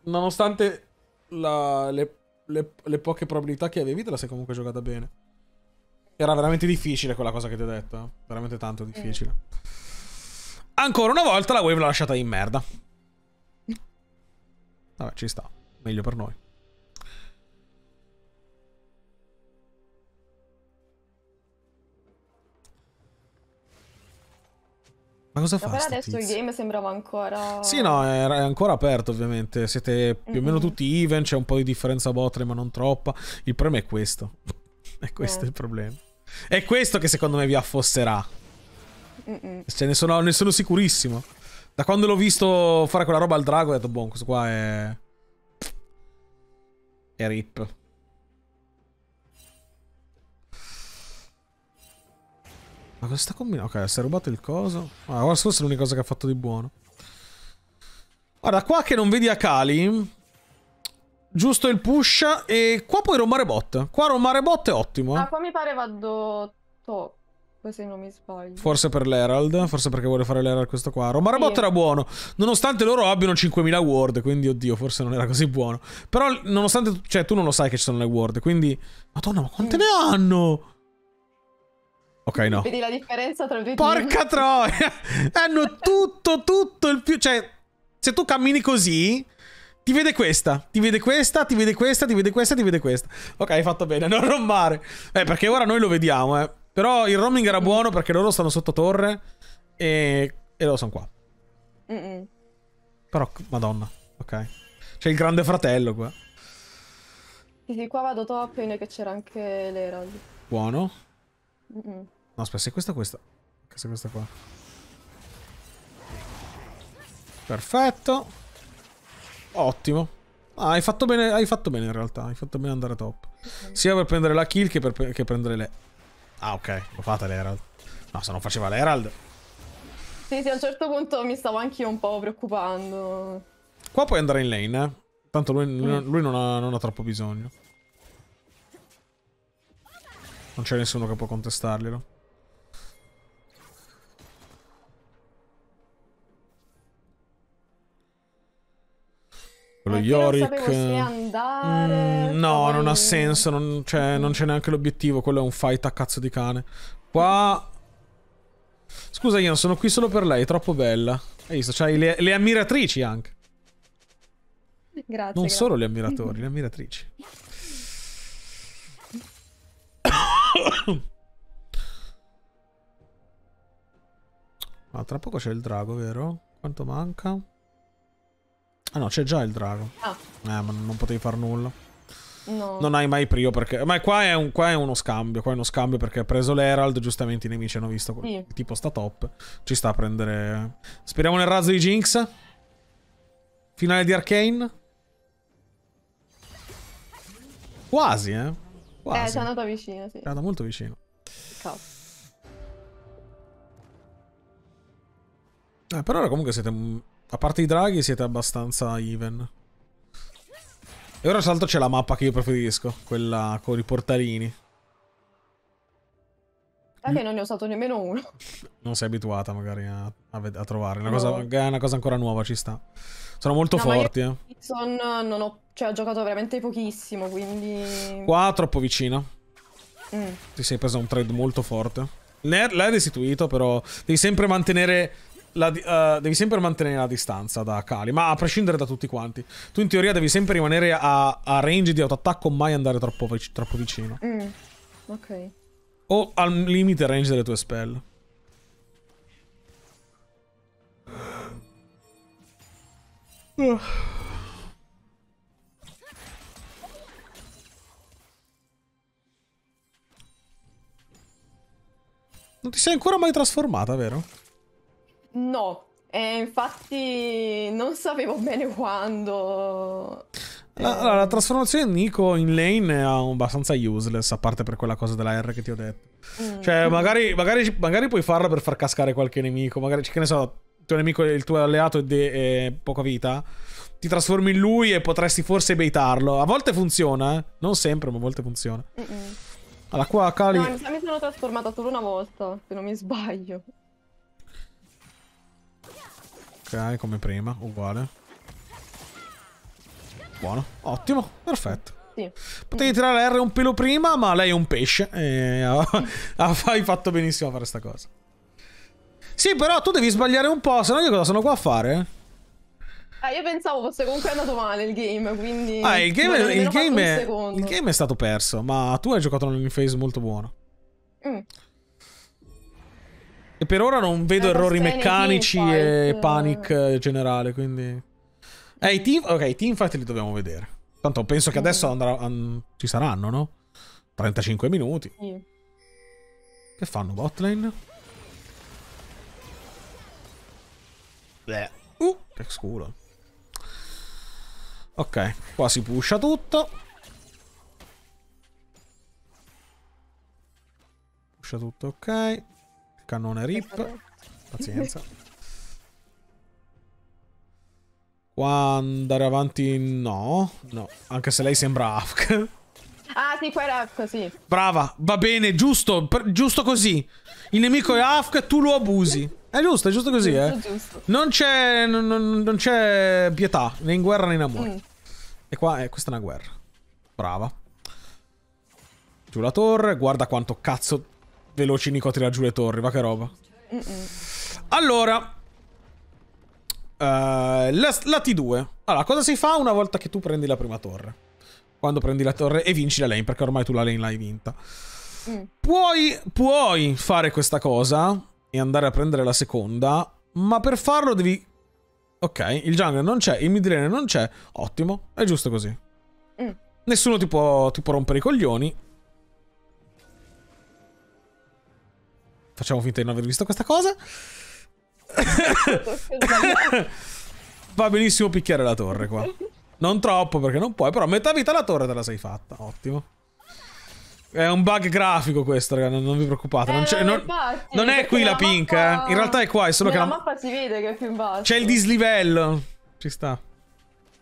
nonostante la, le, le, le poche probabilità che avevi te la sei comunque giocata bene. Era veramente difficile quella cosa che ti ho detto. Eh. Veramente tanto eh. difficile. Eh. Ancora una volta la wave l'ha lasciata in merda. Vabbè, ci sta. Meglio per noi. Ma cosa fa? Ma adesso tizio? il game sembrava ancora. Sì, no, è ancora aperto, ovviamente. Siete più o meno tutti even, c'è un po' di differenza bot, ma non troppa. Il problema è questo. è questo eh. il problema. È questo che secondo me vi affosserà. Cioè, ne sono, ne sono sicurissimo. Da quando l'ho visto fare quella roba al drago, ho detto, buon, questo qua è... È rip. Ma cosa sta combinando? Ok, si è rubato il coso. Ah, guarda, forse è l'unica cosa che ha fatto di buono. Guarda, qua che non vedi Akali, Giusto il push e qua puoi rombare bot. Qua rombare bot è ottimo. Ah, qua mi pare vado top se non mi sbaglio. Forse per l'Herald, forse perché vuole fare l'Herald questo qua. Romarabot sì. era buono, nonostante loro abbiano 5000 ward, quindi oddio, forse non era così buono. Però nonostante, cioè tu non lo sai che ci sono le ward, quindi... Madonna, ma quante mm. ne hanno? Ok, no. Vedi la differenza tra i due Porca troia! hanno tutto, tutto il più... Cioè, se tu cammini così... Ti vede questa, ti vede questa, ti vede questa, ti vede questa, ti vede questa. Ok, hai fatto bene, non rombare. Eh, perché ora noi lo vediamo, eh. Però il roaming era buono perché loro stanno sotto torre e, e loro sono qua. Mm -mm. Però, madonna, ok. C'è il grande fratello qua. Sì, qua vado top e che c'era anche l'Herald. Buono. Mm no, aspetta, se questa questa. Se questa qua. Perfetto. Ottimo. Ah, hai fatto bene, hai fatto bene in realtà. Hai fatto bene andare top. Okay. Sia per prendere la kill che per che prendere le... Ah, ok. Lo fate l'Herald. No, se non faceva l'Herald... Sì, sì, a un certo punto mi stavo anch'io un po' preoccupando. Qua puoi andare in lane, eh. Tanto lui, mm. lui non, ha, non ha troppo bisogno. Non c'è nessuno che può contestarglielo. quello eh, Yorick. Non andare, mm, no, poi... non ha senso, non cioè, c'è, mm. neanche l'obiettivo, quello è un fight a cazzo di cane. Qua... Scusa Ian, sono qui solo per lei, è troppo bella. Hai visto, c'hai le, le, ammiratrici anche. Grazie. Non grazie. solo gli ammiratori, le ammiratrici. ah, tra poco c'è il drago, vero? Quanto manca? Ah no, c'è già il drago. Ah. Eh, ma non potevi far nulla. No. Non hai mai prio perché... Ma qua è, un, qua è, uno scambio, qua è uno scambio perché ha preso l'Herald, giustamente i nemici hanno visto sì. il tipo sta top. Ci sta a prendere... Speriamo nel razzo di Jinx. Finale di Arcane. Quasi, eh. Quasi. Eh, è andata vicino, sì. è andata molto vicino. Cazzo. Eh, per ora comunque siete a parte i draghi siete abbastanza even. E ora salto c'è la mappa che io preferisco, quella con i portalini. Ah, che non ne ho usato nemmeno uno. Non sei abituata magari a, a, a trovare. Una no. cosa, è una cosa ancora nuova, ci sta. Sono molto no, forti, eh. Son, non ho, cioè, ho giocato veramente pochissimo, quindi... Qua troppo vicino. Mm. Ti sei preso un trade molto forte. L'hai restituito, però devi sempre mantenere la, uh, devi sempre mantenere la distanza da Kali, ma a prescindere da tutti quanti. Tu in teoria devi sempre rimanere a, a range di autoattacco, mai andare troppo, troppo vicino. Mm. Ok. O al limite range delle tue spell. Uh. Non ti sei ancora mai trasformata, vero? No, eh, infatti non sapevo bene quando... La, eh. la, trasformazione di Nico in lane è abbastanza useless, a parte per quella cosa della R che ti ho detto. Mm. Cioè, magari, magari, magari, puoi farla per far cascare qualche nemico. Magari, che ne so, il tuo nemico, il tuo alleato è, de, è poca vita. Ti trasformi in lui e potresti forse baitarlo. A volte funziona, eh? non sempre, ma a volte funziona. Mm -mm. Allora, qua Kali... No, mi sono trasformata solo una volta, se non mi sbaglio. Ok, come prima, uguale. Buono, ottimo, perfetto. Sì. Potevi tirare R un pelo prima, ma lei è un pesce. E hai fatto benissimo a fare sta cosa. Sì, però tu devi sbagliare un po', sennò io cosa sono qua a fare? Eh, io pensavo fosse comunque andato male il game, quindi... Ah, il game, è, il game, è, il game è stato perso, ma tu hai giocato in un phase molto buono. Mm. E per ora non vedo errori meccanici e panic generale, quindi... Eh, i team... Ok, i teamfight li dobbiamo vedere. Tanto penso che mm. adesso andrà... An... ci saranno, no? 35 minuti. Sì. Che fanno botlane? Beh. Uh, che scuro. Ok, qua si pusha tutto. Pusha tutto, ok. Cannone rip. Pazienza. Qua andare avanti no. No, anche se lei sembra Afk. Ah, sì, qua è Afk, sì. Brava, va bene, giusto, per, giusto così. Il nemico è Afk, tu lo abusi. È giusto, è giusto così, giusto, eh. Giusto. Non c'è non, non c'è pietà, né in guerra né in amore. Mm. E qua, eh, questa è una guerra. Brava. Giù la torre, guarda quanto cazzo veloci Nico tira giù le torri, va che roba. Mm -mm. Allora, Uh, la, la, T2. Allora, cosa si fa una volta che tu prendi la prima torre? Quando prendi la torre e vinci la lane, perché ormai tu la lane l'hai vinta. Mm. Puoi, puoi fare questa cosa e andare a prendere la seconda, ma per farlo devi... Ok, il jungle non c'è, il mid non c'è. Ottimo, è giusto così. Mm. Nessuno ti può, ti può rompere i coglioni. facciamo finta di non aver visto questa cosa. Va benissimo picchiare la torre qua. Non troppo perché non puoi, però metà vita la torre te la sei fatta, ottimo. È un bug grafico questo, ragazzi, non, non vi preoccupate. non, è, eh, non, non è qui la, la pink, mappa... eh. In realtà è qua, è solo che... La mappa si vede che è più in basso. C'è il dislivello. Ci sta.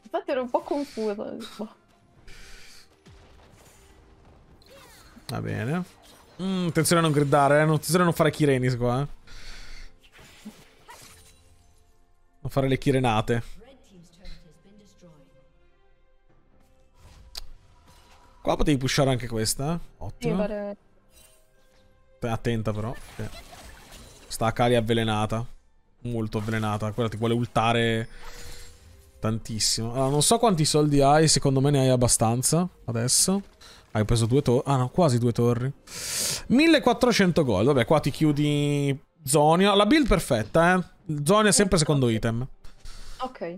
Infatti ero un po' confuso. Va bene. Mm, attenzione a non gridare, eh. attenzione a non fare Kirenis qua. Eh. Non fare le Kirenate. Qua potevi pushare anche questa. Eh. Ottimo. Pare... Attenta però. Okay. Sta Akali avvelenata. Molto avvelenata. Quella ti vuole ultare tantissimo. Allora, non so quanti soldi hai, secondo me ne hai abbastanza adesso. Hai preso due torri. Ah no, quasi due torri. 1400 gol. Vabbè, qua ti chiudi Zonia. La build perfetta, eh. Zonia sempre secondo item. Ok.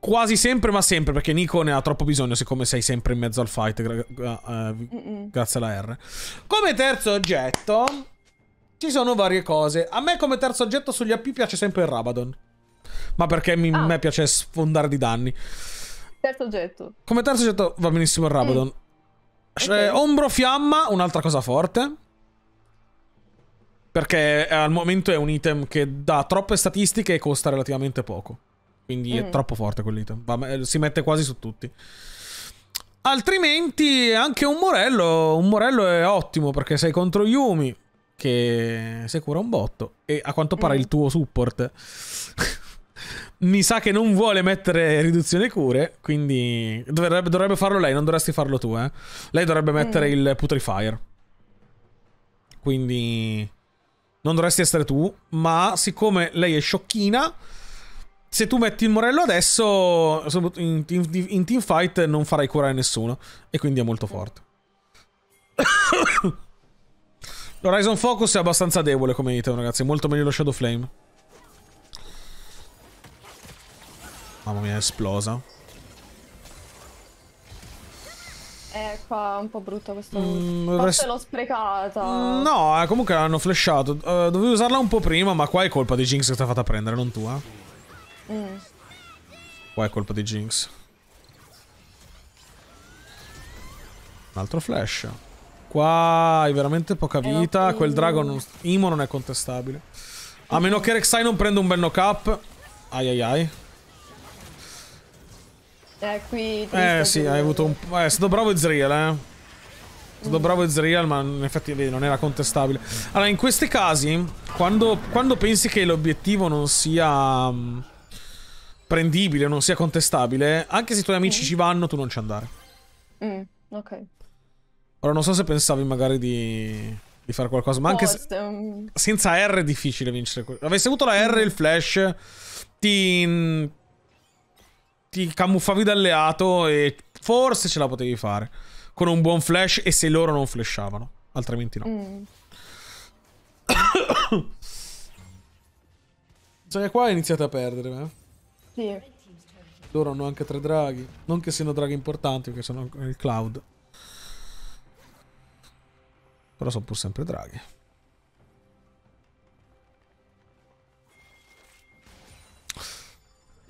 Quasi sempre, ma sempre, perché Nico ne ha troppo bisogno, siccome sei sempre in mezzo al fight, gra gra uh, mm -mm. grazie alla R. Come terzo oggetto, ci sono varie cose. A me come terzo oggetto sugli AP piace sempre il Rabadon. Ma perché mi, ah. a me piace sfondare di danni. Terzo oggetto. Come terzo oggetto va benissimo il Rabadon. Mm. Eh, okay. Ombro fiamma, un'altra cosa forte. Perché al momento è un item che dà troppe statistiche e costa relativamente poco. Quindi mm. è troppo forte quell'item. Va, eh, si mette quasi su tutti. Altrimenti anche un Morello. Un Morello è ottimo perché sei contro Yumi. Che si cura un botto. E a quanto pare mm. il tuo support mi sa che non vuole mettere riduzione cure, quindi dovrebbe, dovrebbe farlo lei, non dovresti farlo tu, eh. Lei dovrebbe mettere mm. il putrefier. Quindi non dovresti essere tu, ma siccome lei è sciocchina, se tu metti il morello adesso, in, team, in team fight non farai curare nessuno, e quindi è molto forte. L'Horizon Focus è abbastanza debole come item, ragazzi, molto meglio lo Shadow Flame. Mamma mia, è esplosa. Eh, qua è un po' brutto questo. Mm, dovresti... Forse l'ho sprecata. Mm, no, eh, comunque l'hanno flashato. Uh, dovevi usarla un po' prima, ma qua è colpa di Jinx che ti ha fatta prendere, non tua. Mm. Qua è colpa di Jinx. Un altro flash. Qua hai veramente poca eh, vita. Eh, Quel drago non... Imo non è contestabile. A meno che Rek'Sai non prenda un bel knock up. Ai ai ai. Eh, qui... Eh, sì, hai avuto un... Eh, è stato bravo Ezreal, eh. È stato bravo Ezreal, ma in effetti vedi, non era contestabile. Allora, in questi casi, quando, quando pensi che l'obiettivo non sia... Um, prendibile, non sia contestabile, anche se i tuoi amici mm. ci vanno, tu non ci andare. Mm, ok. Ora, non so se pensavi magari di di fare qualcosa. Ma anche se... Mm. senza R è difficile vincere. Avessi avuto la R e il mm. flash, ti, ti camuffavi d'alleato e forse ce la potevi fare. Con un buon flash e se loro non flashavano. Altrimenti no. Mm. cioè qua è iniziato a perdere, eh? Sì. Loro hanno anche tre draghi. Non che siano draghi importanti, perché sono il cloud. Però sono pur sempre draghi.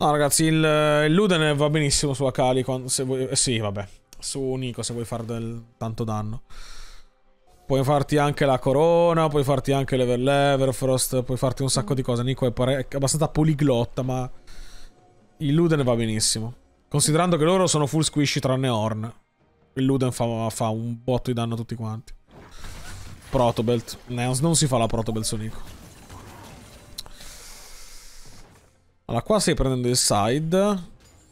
No ragazzi, il, il Luden va benissimo su Akali. se vuoi... Eh, sì, vabbè. Su Nico, se vuoi fare del tanto danno. Puoi farti anche la corona, puoi farti anche l'Ever l'Everfrost, puoi farti un sacco di cose. Nico è pare... abbastanza poliglotta, ma... Il Luden va benissimo. Considerando che loro sono full squishy tranne Horn. Il Luden fa, fa un botto di danno a tutti quanti. Protobelt. Non si fa la Protobelt su Nico. Allora, qua stai prendendo il side.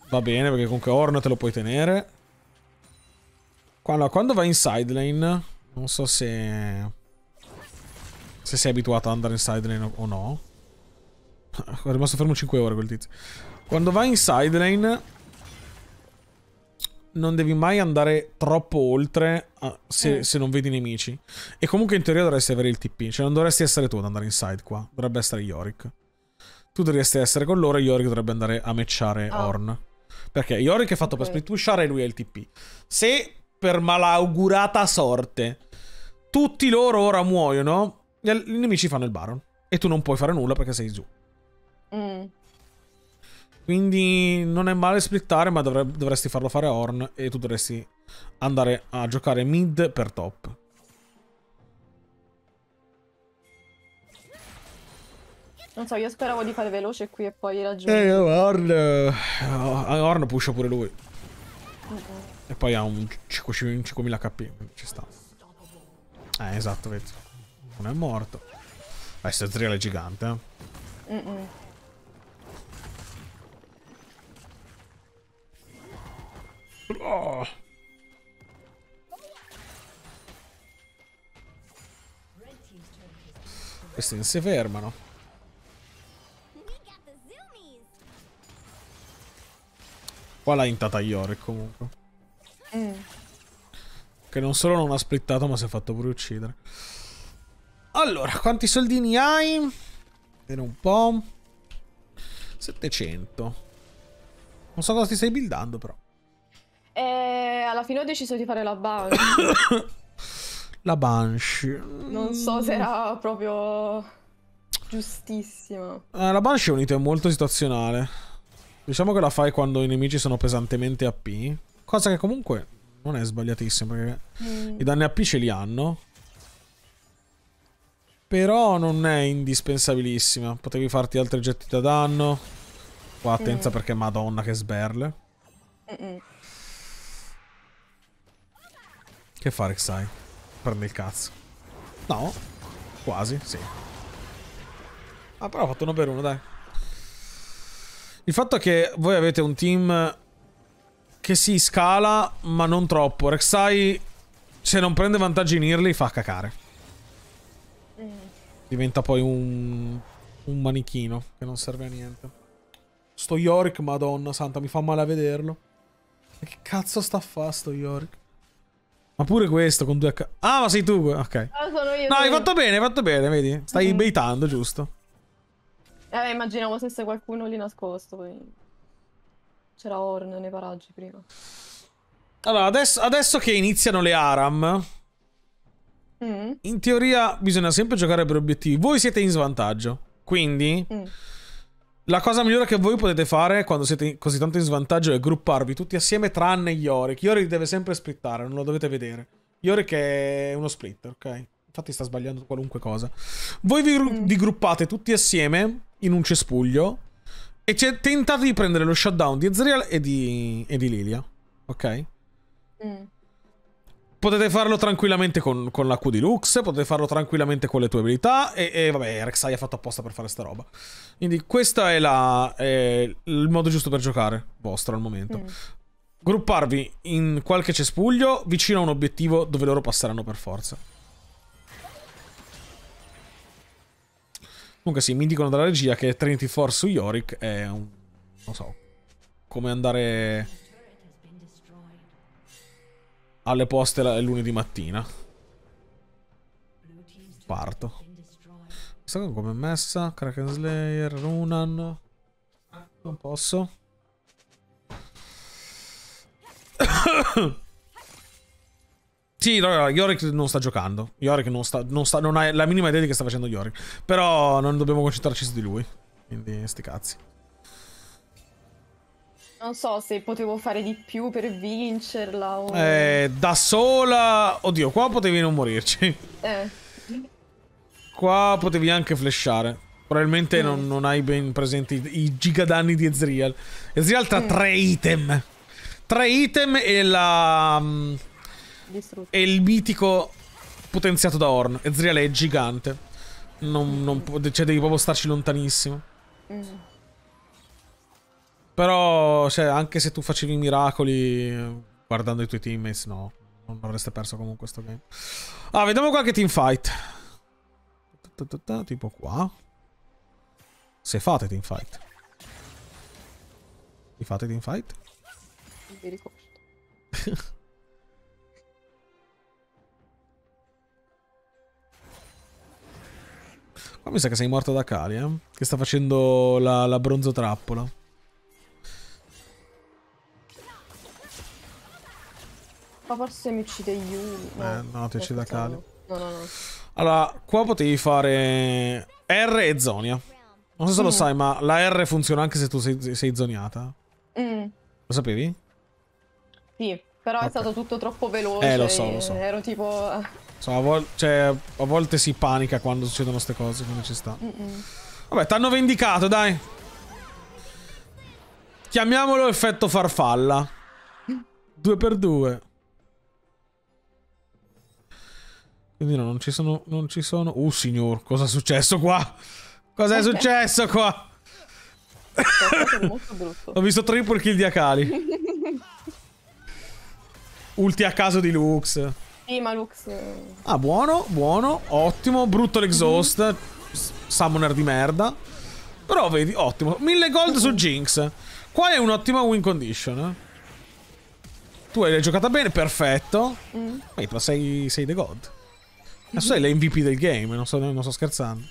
Va bene, perché comunque Horn te lo puoi tenere. Quando, quando vai in side lane, non so se... Se sei abituato ad andare in side lane o no. È rimasto fermo 5 ore quel tizio. Quando vai in side lane... Non devi mai andare troppo oltre a, ah, se, eh. se, non vedi nemici. E comunque in teoria dovresti avere il TP. Cioè non dovresti essere tu ad andare in side qua. Dovrebbe essere Yorick tu dovresti essere con loro e Yorick dovrebbe andare a matchare oh. Ah. Horn. Perché Yorick è fatto okay. per split pushare e lui è il TP. Se per malaugurata sorte tutti loro ora muoiono, i nemici fanno il Baron. E tu non puoi fare nulla perché sei giù. Mm. Quindi non è male splittare, ma dovresti farlo fare a Horn e tu dovresti andare a giocare mid per top. Non so, io speravo di fare veloce qui e poi raggiungere. Eh, Horn... Uh, eh, Horn pusha pure lui. Uh E poi ha un 5000 HP. Ci sta. Eh, esatto, vedi. Non è morto. Beh, Sezriel è gigante. Eh. Oh. Questi non si fermano. Qua l'ha intata Yorick comunque. Mm. Che non solo non ha splittato, ma si è fatto pure uccidere. Allora, quanti soldini hai? Vediamo un po'. 700. Non so cosa ti stai buildando, però. Eh, alla fine ho deciso di fare la Banshee. la Banshee. Non so se era proprio giustissima. Eh, la Banshee è un item molto situazionale. Diciamo che la fai quando i nemici sono pesantemente AP. Cosa che comunque non è sbagliatissima, perché mm. i danni AP ce li hanno. Però non è indispensabilissima. Potevi farti altri getti da danno. Qua attenza mm. perché madonna che sberle. Mm che fare che sai? Prende il cazzo. No. Quasi, sì. Ah, però ho fatto uno per uno, dai. Il fatto è che voi avete un team che si scala, ma non troppo. Rek'Sai, se non prende vantaggi in early, fa cacare. Mm. Diventa poi un, un manichino che non serve a niente. Sto Yorick, madonna santa, mi fa male a vederlo. Ma che cazzo sta a fa sto Yorick? Ma pure questo con due H. Ah, ma sei tu. Ok. Ah, no, hai fatto bene, hai fatto bene, vedi? Stai mm -hmm. baitando, giusto? Eh, immaginavo se c'è qualcuno lì nascosto. Poi... C'era Horn nei paraggi prima. Allora, adesso, adesso che iniziano le Aram, mm. in teoria bisogna sempre giocare per obiettivi. Voi siete in svantaggio, quindi mm. la cosa migliore che voi potete fare quando siete così tanto in svantaggio è grupparvi tutti assieme tranne Yorick. Yorick deve sempre splittare, non lo dovete vedere. Yorick è uno splitter, ok? Infatti sta sbagliando qualunque cosa. Voi vi, mm. vi gruppate tutti assieme in un cespuglio e tentato di prendere lo shutdown di Ezreal e di, e di Lilia. Ok? Mm. Potete farlo tranquillamente con, con l'AQ di Lux, potete farlo tranquillamente con le tue abilità e, e vabbè, Rek'Sai ha fatto apposta per fare sta roba. Quindi questo è, la, è il modo giusto per giocare vostro al momento. Mm. Grupparvi in qualche cespuglio vicino a un obiettivo dove loro passeranno per forza. Comunque sì, mi dicono dalla regia che Trinity Force su Yorick è un... non so... come andare... alle poste la, lunedì mattina. Parto. Questa cosa come è messa? Kraken Slayer, Runan... Non posso. Ecco. Sì, no, Yorick non sta giocando. Yorick non, sta, non, sta, non ha la minima idea di che sta facendo Yorick. Però non dobbiamo concentrarci su di lui. Quindi, sti cazzi. Non so se potevo fare di più per vincerla o... Eh, da sola... Oddio, qua potevi non morirci. Eh. Qua potevi anche flashare. Probabilmente mm. non, non, hai ben presenti i gigadanni di Ezreal. Ezreal tra mm. tre item. Tre item e la... Mm, Distrutto. E il mitico potenziato da Horn. E Ezreal è gigante. Non, non può, cioè, devi proprio starci lontanissimo. Mm. Però, cioè, anche se tu facevi miracoli guardando i tuoi teammates, no. Non avreste perso comunque questo game. Ah, vediamo qualche team fight. Tipo qua. Se fate teamfight. fight. Vi fate teamfight? fight? Mi ricordo. Ma mi sa che sei morto da Kali, eh? Che sta facendo la, la trappola. Ma forse mi uccide Yumi. eh, no, ti uccide Kali. No, no, no. Allora, qua potevi fare R e Zonia. Non so se mm. lo sai, ma la R funziona anche se tu sei, sei zoniata. Mm. Lo sapevi? Sì, però okay. è stato tutto troppo veloce. Eh, lo so, lo so. Ero tipo... So, a, vol cioè, a, volte si panica quando succedono queste cose, quindi ci sta. Mm -mm. Vabbè, t'hanno vendicato, dai. Chiamiamolo effetto farfalla. Due per due. Quindi no, non ci sono... Non ci sono... Uh, signor, cosa è successo qua? Cosa è okay. successo qua? Ho visto triple kill di Akali. Ulti a caso di Lux. Sì, Ah, buono, buono, ottimo, brutto l'exhaust, mm -hmm. summoner di merda. Però vedi, ottimo. 1000 gold su mhm. Jinx. Qua è un'ottima win condition. Eh. Tu hai giocata bene, perfetto. Mm. Wait, ma sei, sei the god. Adesso mhm. sei l'MVP del game, non sto, non sto scherzando.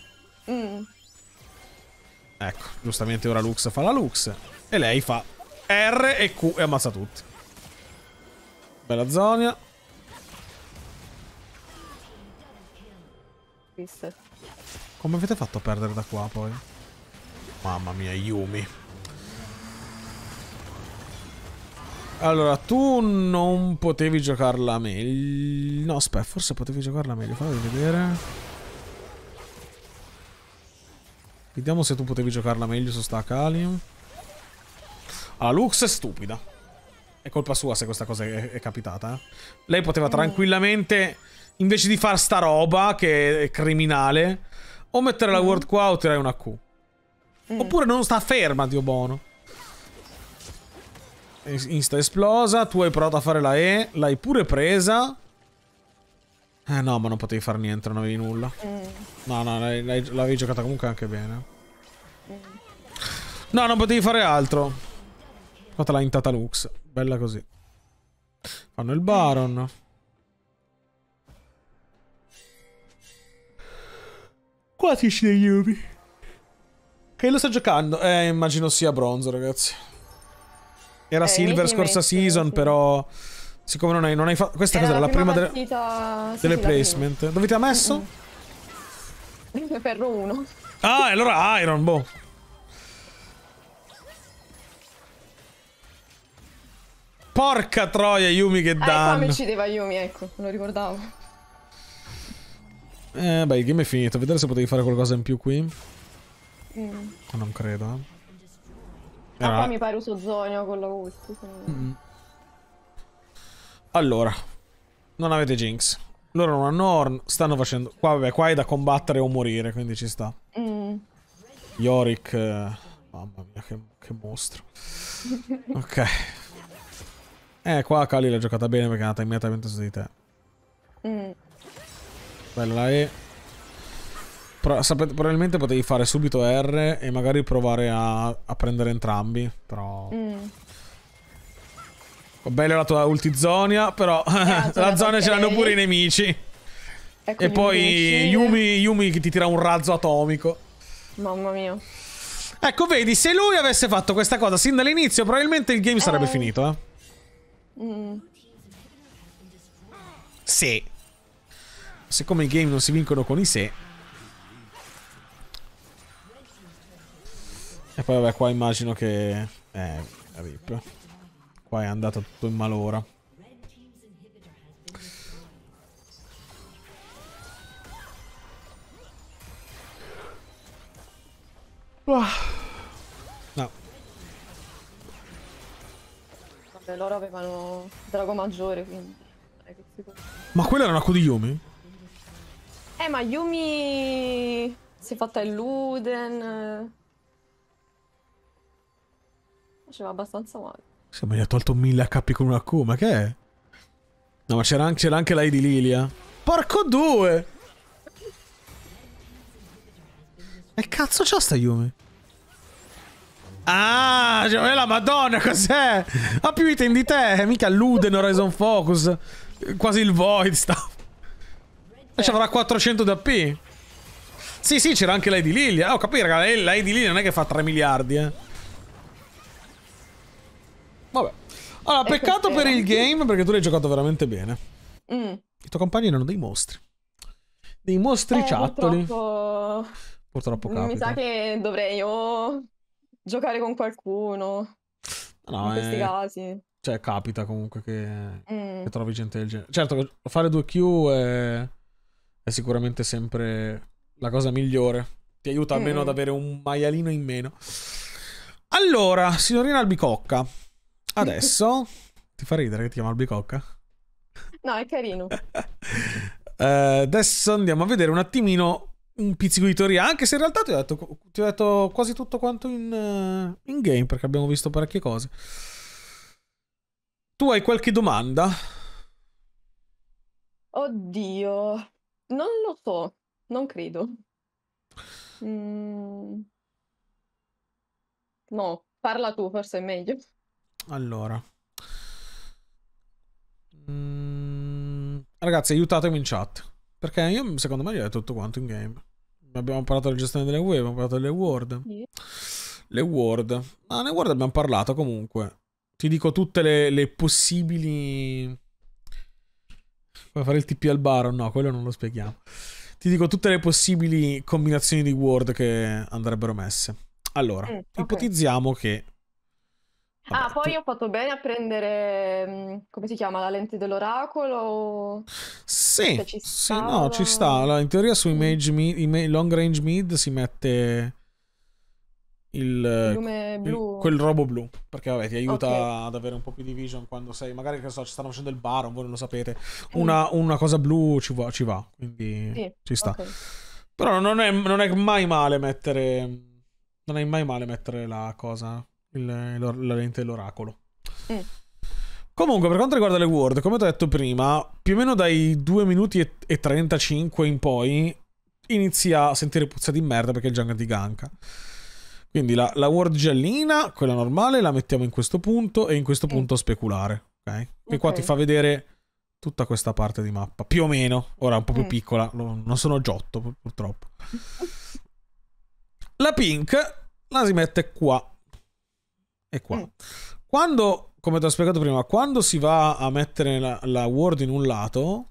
Mm. Ecco, giustamente ora Lux fa la Lux. E lei fa R e Q e ammazza tutti. Bella Zonia. Chris. Come avete fatto a perdere da qua poi? Mamma mia, Yumi. Allora, tu non potevi giocarla meglio. No, aspetta, forse potevi giocarla meglio. Fammi vedere. Vediamo se tu potevi giocarla meglio su sta Kali. Ah, Lux è stupida. È colpa sua se questa cosa è, è capitata. Eh? Lei poteva mm. tranquillamente invece di fare sta roba che è criminale, o mettere la mm. World qua o tirare una Q. Mm. Oppure non sta ferma, Dio buono. Insta esplosa, tu hai provato a fare la E, l'hai pure presa. Eh no, ma non potevi fare niente, non avevi nulla. Mm. No, no, l'avevi giocata comunque anche bene. Mm. No, non potevi fare altro. Fatela in Tatalux. Bella così. Fanno il Baron. Quasi ci degli ubi. Che lo sta giocando? Eh, immagino sia bronzo, ragazzi. Era eh, silver scorsa season, sì. però... Siccome non hai, non hai fatto... Questa era cosa era la prima, prima delle, partita... delle sì, placement. Dove ti ha messo? Mm -mm. Ferro 1. Ah, allora ah, Iron, boh. Porca troia, Yumi, che danno. Ah, qua mi uccideva Yumi, ecco, non lo ricordavo. Eh, beh, il game è finito. Vedere se potevi fare qualcosa in più qui. Mm. Non credo, eh. Era... Ah, mi pare uso zonio con la ulti. Mm. Allora, non avete Jinx. Loro non hanno Horn, stanno facendo... Qua, vabbè, qua è da combattere o morire, quindi ci sta. Mm. Yorick... Eh, mamma mia, che, che mostro. ok. Eh, qua Kali l'ha giocata bene perché è andata immediatamente su di te. Mm. Bella E. Pro sapete, probabilmente potevi fare subito R e magari provare a, a prendere entrambi, però... Mm. Bella la tua zonia, però eh, la esatto, zona ce l'hanno pure i nemici. Ecco e poi Yumi, Yumi che ti tira un razzo atomico. Mamma mia. Ecco, vedi, se lui avesse fatto questa cosa sin dall'inizio, probabilmente il game sarebbe eh. finito, eh. Mm. Sì siccome i game non si vincono con i sé e poi vabbè qua immagino che eh, rip qua è andato tutto in malora ah. No. Vabbè, loro avevano Drago Maggiore, quindi... Ma quella era una codiglione? Eh, ma Yumi si è fatta il Luden. Faceva abbastanza male. Sembra gli ha tolto 1000 HP con una Q, ma che è? No, ma c'era anche, anche lei di Lilia. Porco due! E cazzo c'ha sta Yumi? Ah, cioè, la madonna, cos'è? Ha più item di te, mica Luden Horizon Focus. Quasi il Void sta. E eh, ci avrà 400 d'AP. Sì, sì, c'era anche lei di Lilia. Ah, ho capito, raga, lei, di Lilia non è che fa 3 miliardi, eh. Vabbè. Allora, peccato per il game perché tu l'hai giocato veramente bene. Mm. I tuoi compagni erano dei mostri. Dei mostri eh, ciattoli. Purtroppo... purtroppo capita. Mi sa che dovrei o giocare con qualcuno. No, in questi eh, casi. Cioè, capita comunque che... Mm. che trovi gente del genere. Certo, fare due q è è sicuramente sempre la cosa migliore. Ti aiuta almeno ad avere un maialino in meno. Allora, signorina Albicocca, adesso ti fa ridere che ti chiama Albicocca? No, è carino. uh, adesso andiamo a vedere un attimino un pizzico di teoria, anche se in realtà ti ho detto, ti ho detto quasi tutto quanto in, uh, in game, perché abbiamo visto parecchie cose. Tu hai qualche domanda? Oddio, non lo so, non credo. Mm. No, parla tu, forse è meglio. Allora. Mm. Ragazzi, aiutatemi in chat. Perché io, secondo me, è tutto quanto in game. Abbiamo parlato della gestione delle wave, abbiamo parlato delle ward. Yeah. Le ward. Ah, le ward abbiamo parlato comunque. Ti dico tutte le, le possibili Vuoi fare il TP al bar o No, quello non lo spieghiamo. Ti dico tutte le possibili combinazioni di word che andrebbero messe. Allora, mm, okay. ipotizziamo che... Ah, Vabbè, ah, poi tu... ho fatto bene a prendere, mm, come si chiama, la lente dell'oracolo? Sì, sì, no, ci sta. Allora, in teoria su mm. image mid, long range mid si mette il, eh, lume blu. quel robo blu. Perché vabbè, ti aiuta okay. ad avere un po' più di vision quando sei. Magari che so, ci stanno facendo il baron, voi non lo sapete. Mm. Una, una cosa blu ci va, ci va quindi sì, ci sta. Okay. Però non è, non è, mai male mettere. Non è mai male mettere la cosa. Il, la lente dell'oracolo. Mm. Comunque, per quanto riguarda le ward, come ti ho detto prima, più o meno dai 2 minuti e, e 35 in poi inizia a sentire puzza di merda perché il jungle ti ganka. Quindi la, la word gellina, quella normale, la mettiamo in questo punto e in questo mm. punto speculare. Ok? E okay. qua ti fa vedere tutta questa parte di mappa, più o meno. Ora è un po' più mm. piccola, non sono giotto purtroppo. La pink la si mette qua e qua. Mm. Quando, come ti ho spiegato prima, quando si va a mettere la, la word in un lato,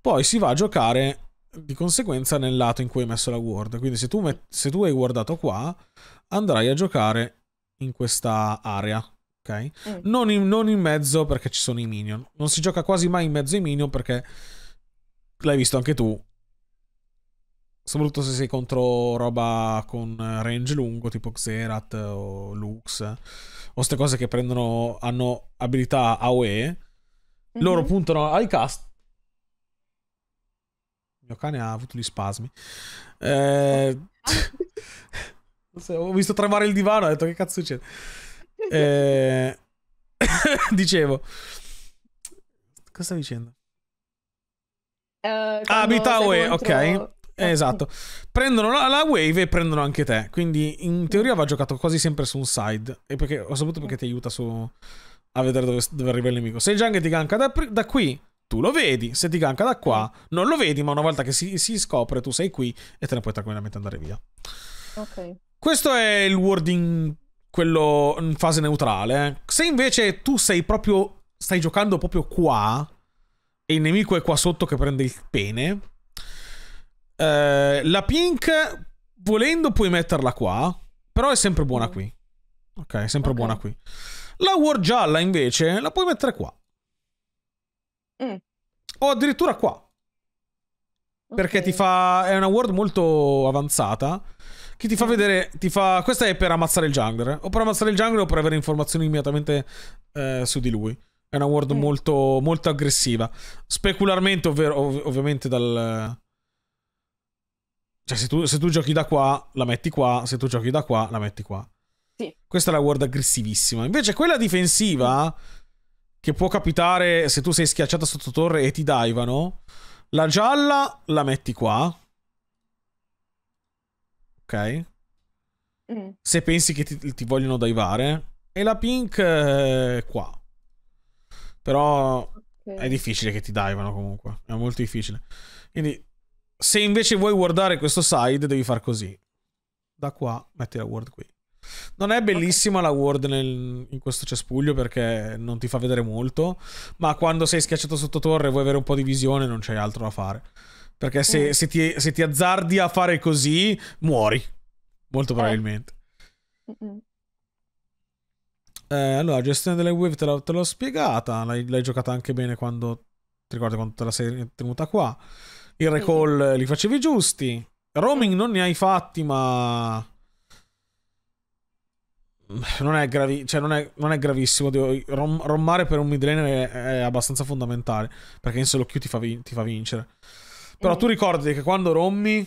poi si va a giocare di conseguenza nel lato in cui hai messo la ward. Quindi se tu, met- se tu hai guardato qua, andrai a giocare in questa area. Ok? Mm. Non, in, non in mezzo perché ci sono i minion. Non si gioca quasi mai in mezzo ai minion perché l'hai visto anche tu. Soprattutto se sei contro roba con range lungo, tipo Xerath o Lux, o queste cose che prendono, hanno abilità AOE. Mm-hmm. Loro mhm. puntano ai cast mio cane ha avuto gli spasmi. Eh... ho visto tremare il divano, ho detto che cazzo succede. Eh... Dicevo, cosa stai dicendo? Uh, ah, Bitawe, contro... ok. esatto. Prendono la, la, wave e prendono anche te. Quindi in teoria va giocato quasi sempre su un side. E perché ho saputo perché ti aiuta su, a vedere dove, dove arriva il nemico. Se il jungle ti ganka da, da qui tu lo vedi, se ti ganca da qua, mm. non lo vedi, ma una volta che si, si scopre tu sei qui e te ne puoi tranquillamente andare via. Ok. Questo è il wording, quello in mm, fase neutrale. Eh. Se invece tu sei proprio, stai giocando proprio qua e il nemico è qua sotto che prende il pene, eh, la pink, volendo, puoi metterla qua, però è sempre buona mm. qui. Ok, è sempre okay. buona qui. La war gialla invece la puoi mettere qua. Mm. O addirittura qua. Okay. Perché ti fa... È una world molto avanzata. Che ti fa mm. vedere... Ti fa... Questa è per ammazzare il jungler. O per ammazzare il jungler o per avere informazioni immediatamente eh, su di lui. È una world mm. molto, molto aggressiva. Specularmente, ovvero, ov ovviamente dal... Cioè, se tu, se tu, giochi da qua, la metti qua. Se tu giochi da qua, la metti qua. Sì. Questa è la world aggressivissima. Invece quella difensiva... Mm che può capitare se tu sei schiacciata sotto torre e ti divano. La gialla la metti qua. Ok. Mm. Se pensi che ti, ti, vogliono divare. E la pink eh, qua. Però okay. è difficile che ti divano comunque. È molto difficile. Quindi se invece vuoi guardare questo side devi far così. Da qua metti la word qui. Non è bellissima okay. la ward nel, in questo cespuglio perché non ti fa vedere molto, ma quando sei schiacciato sotto torre e vuoi avere un po' di visione non c'è altro da fare. Perché se, mm. se, ti, se, ti, azzardi a fare così, muori. Molto probabilmente. Eh. Eh, allora, gestione delle wave te l'ho, spiegata. L'hai, giocata anche bene quando ti ricordi quando te la sei tenuta qua. Il recall li facevi giusti. Roaming non ne hai fatti, ma Mm, non è, gravi, cioè non è, non è gravissimo. Devo, rom, rommare per un mid lane è, è, abbastanza fondamentale. Perché in solo Q ti fa, vin, ti fa vincere. Però mm. tu ricordi che quando rommi,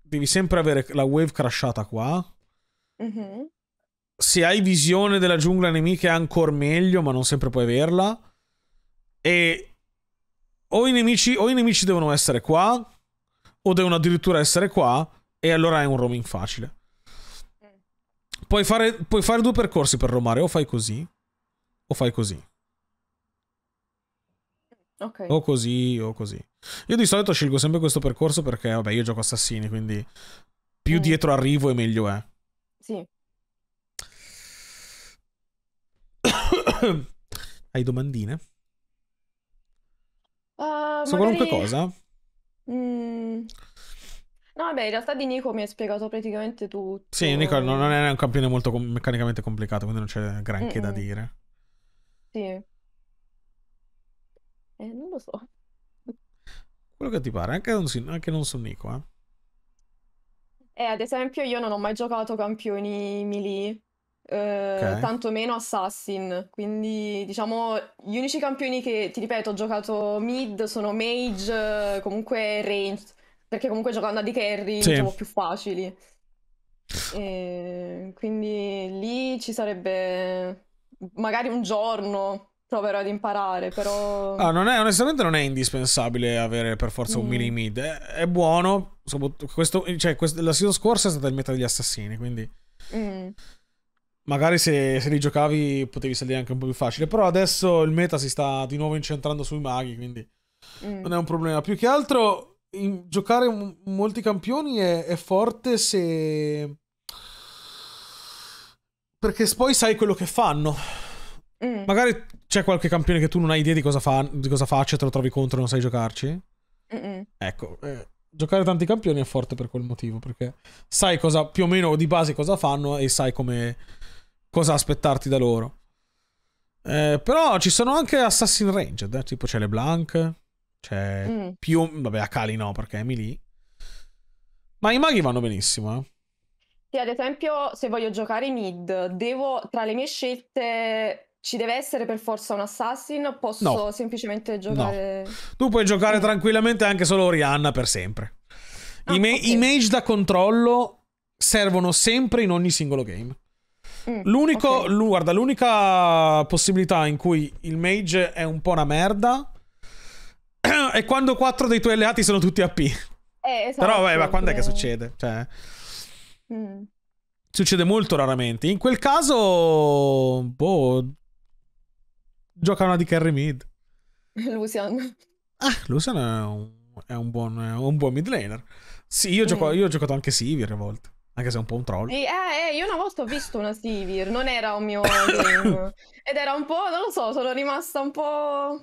devi sempre avere la wave crashata qua. Mm -hmm. Se hai visione della giungla nemica è ancora meglio, ma non sempre puoi averla. E o i nemici, o i nemici devono essere qua, o devono addirittura essere qua. E allora è un roaming facile. Puoi fare, puoi fare due percorsi per romare, o fai così, o fai così. Okay. O così, o così. Io di solito scelgo sempre questo percorso perché, vabbè, io gioco assassini, quindi più mm. dietro arrivo e meglio è. Sì. Hai domandine? Uh, Su magari... qualunque cosa? Mm, No, vabbè, in realtà di Nico mi hai spiegato praticamente tutto. Sì, Nico non, è un campione molto com- meccanicamente complicato, quindi non c'è granché Mm-mm. da dire. Sì. Eh, non lo so. Quello che ti pare, anche non, si- anche non su Nico, eh. Eh, ad esempio, io non ho mai giocato campioni melee, eh, Ok. tantomeno assassin. Quindi, diciamo, gli unici campioni che, ti ripeto, ho giocato mid sono mage, eh, comunque ranged perché comunque giocando a di carry sì. diciamo più facili. E quindi lì ci sarebbe magari un giorno proverò ad imparare, però... Ah, non è, onestamente non è indispensabile avere per forza un mm. mini mid, è, è buono, questo, cioè, questo, la season scorsa è stata il meta degli assassini, quindi... Mm. Magari se, se, li giocavi potevi salire anche un po' più facile, però adesso il meta si sta di nuovo incentrando sui maghi, quindi mm. non è un problema. Più che altro in, giocare m- molti campioni è, è forte se... Perché poi sai quello che fanno. Mm. Magari c'è qualche campione che tu non hai idea di cosa, fa, di cosa faccia, te lo trovi contro e non sai giocarci. Mm-mm. Ecco, eh, giocare tanti campioni è forte per quel motivo, perché sai cosa, più o meno di base cosa fanno e sai come, cosa aspettarti da loro. Eh, però ci sono anche Assassin Ranged, eh, tipo c'è LeBlanc. Cioè, mm. più... Vabbè, a Cali no, perché Emily... Ma i maghi vanno benissimo, eh. Sì, ad esempio, se voglio giocare mid, devo... Tra le mie scelte ci deve essere per forza un assassin? o Posso no. semplicemente giocare. No. Tu puoi giocare mm. tranquillamente anche solo Orianna per sempre. Ah, I, ma- okay. I, mage da controllo servono sempre in ogni singolo game. Mm, L'unico, okay. guarda, l'unica possibilità in cui il mage è un po' una merda e quando quattro dei tuoi alleati sono tutti AP. Eh, esatto, Però, vabbè, ma quando è che succede? Cioè... Mm. Succede molto raramente. In quel caso, boh, gioca una di carry mid. Lucian. Ah, Lucian è un, è un, buon, è un buon mid laner. Sì, io, mm. io ho giocato anche Sivir a volte. Anche se è un po' un troll. Eh, eh, eh io una volta ho visto una Sivir, non era un mio Ed era un po', non lo so, sono rimasta un po'...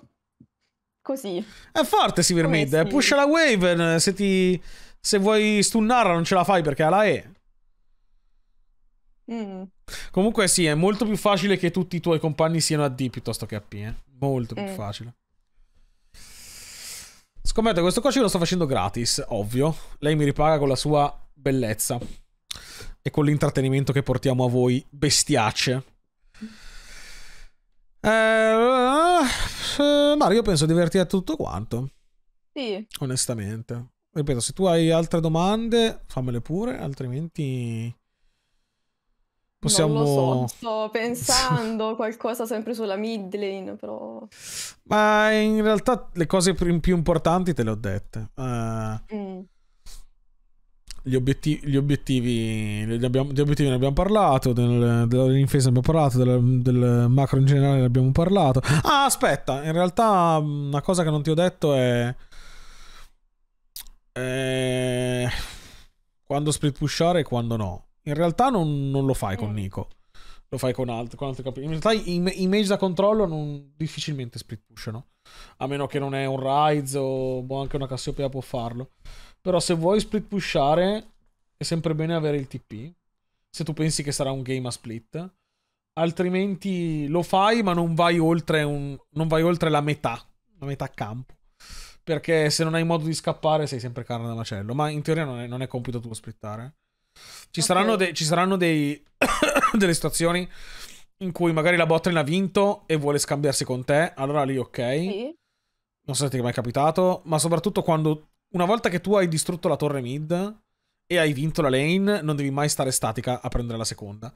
Così. È forte Silvermid, eh. sì. push la wave, eh, se ti... Se vuoi stunnarla non ce la fai perché ha la E. Mm. Comunque sì, è molto più facile che tutti i tuoi compagni siano a D piuttosto che a P. Eh? Molto mm. più facile. Scommetto questo qua ce lo sto facendo gratis, ovvio. Lei mi ripaga con la sua bellezza e con l'intrattenimento che portiamo a voi, bestiacce. Eh, Mario, penso di averti detto tutto quanto. Sì. Onestamente. Ripeto, se tu hai altre domande, fammele pure, altrimenti... Possiamo... Non lo so, sto pensando qualcosa sempre sulla mid lane, però... Ma in realtà le cose più importanti te le ho dette. Uh, mm gli obiettivi, gli obiettivi, gli abbiamo, gli obiettivi ne abbiamo parlato, del, della difesa ne abbiamo parlato, del, del, macro in generale ne abbiamo parlato. Ah, aspetta, in realtà una cosa che non ti ho detto è... è eh, quando split pushare e quando no. In realtà non, non lo fai con mm. Nico, lo fai con, alt- con altri campioni. In realtà i, i mage da controllo non, difficilmente split pushano, a meno che non è un Rise o boh, anche una Cassiopeia può farlo. Però se vuoi split pushare, è sempre bene avere il TP. Se tu pensi che sarà un game a split. Altrimenti lo fai, ma non vai oltre, un, non vai oltre la metà. La metà campo. Perché se non hai modo di scappare, sei sempre carne da macello. Ma in teoria non è, non è compito tuo splittare. Ci okay. saranno, de, ci saranno dei, delle situazioni in cui magari la botlane ha vinto e vuole scambiarsi con te. Allora lì ok. Sì. Non so se ti è mai capitato, ma soprattutto quando una volta che tu hai distrutto la torre mid e hai vinto la lane, non devi mai stare statica a prendere la seconda.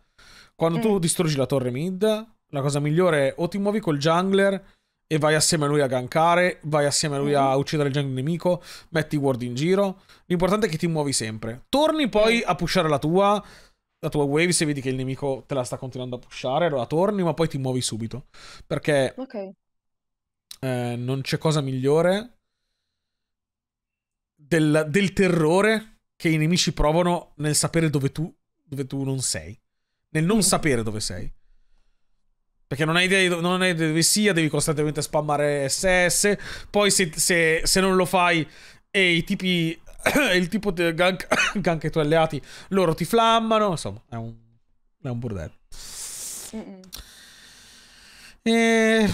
Quando mm. tu distruggi la torre mid, la cosa migliore è o ti muovi col jungler e vai assieme a lui a gankare, vai assieme a lui a mm. uccidere il jungler nemico, metti i ward in giro. L'importante è che ti muovi sempre. Torni poi mm. a pushare la tua, la tua wave se vedi che il nemico te la sta continuando a pushare, allora torni, ma poi ti muovi subito. Perché okay. eh, non c'è cosa migliore del, del terrore che i nemici provano nel sapere dove tu, dove tu non sei. Nel non mm. sapere dove sei. Perché non hai idea di dove, non hai dove sia, devi costantemente spammare SS. Poi se, se, se non lo fai e i tipi... il tipo di gank, gank i tuoi alleati, loro ti flammano. Insomma, è un, è un bordello. Mm -mm. E... Eh,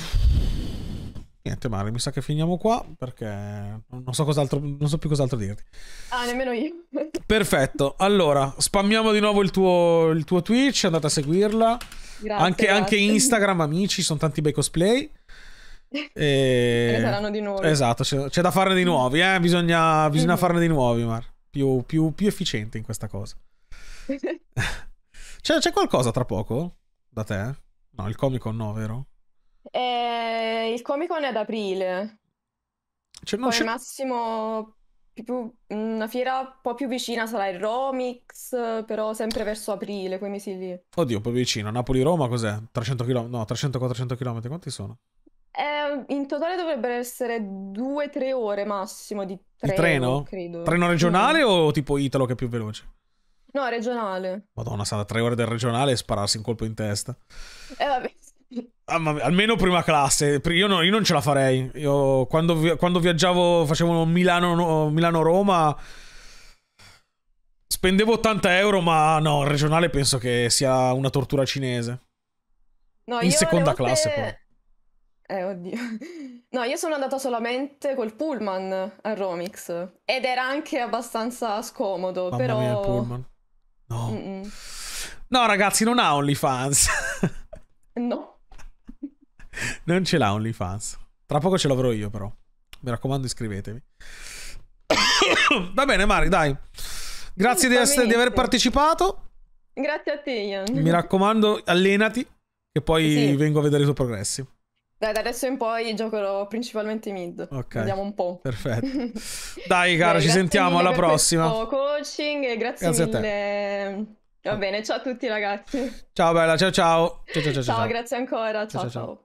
Niente male, mi sa che finiamo qua perché non so, cos'altro, non so più cos'altro dirti. Ah, nemmeno io. Perfetto, allora spammiamo di nuovo il tuo, il tuo Twitch, andate a seguirla. Grazie, anche, grazie. anche Instagram, amici, sono tanti bei cosplay. E... Ce saranno di nuovi. Esatto, c'è, da farne di nuovi, eh? bisogna, bisogna mm. farne di nuovi, Mar. Più, più, più efficiente in questa cosa. c'è, qualcosa tra poco da te? No, il comico no, vero? Eh, il Comic Con è ad aprile. C'è, cioè, no, Poi c'è... massimo più, una fiera un po' più vicina sarà il Romix, però sempre verso aprile, quei mesi lì. Oddio, un po' più vicino. Napoli-Roma cos'è? 300 km? No, 300-400 km. Quanti sono? Eh, in totale dovrebbero essere 2-3 ore massimo di treno. Di treno? Credo. Treno regionale mm. o tipo Italo che è più veloce? No, regionale. Madonna sarà 3 ore del regionale e spararsi un colpo in testa. Eh vabbè, Ah, almeno prima classe, io, no, io, non ce la farei. Io, quando, vi quando viaggiavo, facevo Milano-Roma, spendevo 80 euro, ma no, il regionale penso che sia una tortura cinese. No, In seconda classe, se... poi. Eh, oddio. No, io sono andata solamente col pullman a Romix. Ed era anche abbastanza scomodo, Mamma però... Mia, il pullman. No. Mm -mm. No, ragazzi, non ha OnlyFans. no non ce l'ha OnlyFans. Tra poco ce l'avrò io, però. Mi raccomando, iscrivetevi. Va bene, Mari, dai. Grazie di, essere, di, aver partecipato. Grazie a te, Ian. Mi raccomando, allenati, che poi sì. vengo a vedere i tuoi progressi. Dai, da adesso in poi giocherò principalmente mid. Ok. Vediamo un po'. Perfetto. Dai, cara, ci sentiamo alla prossima. Ciao, coaching e grazie, grazie mille. Va bene, ciao a tutti ragazzi. Ciao bella, ciao ciao. Ciao, ciao, ciao, ciao. ciao grazie ancora. ciao. ciao. ciao. ciao.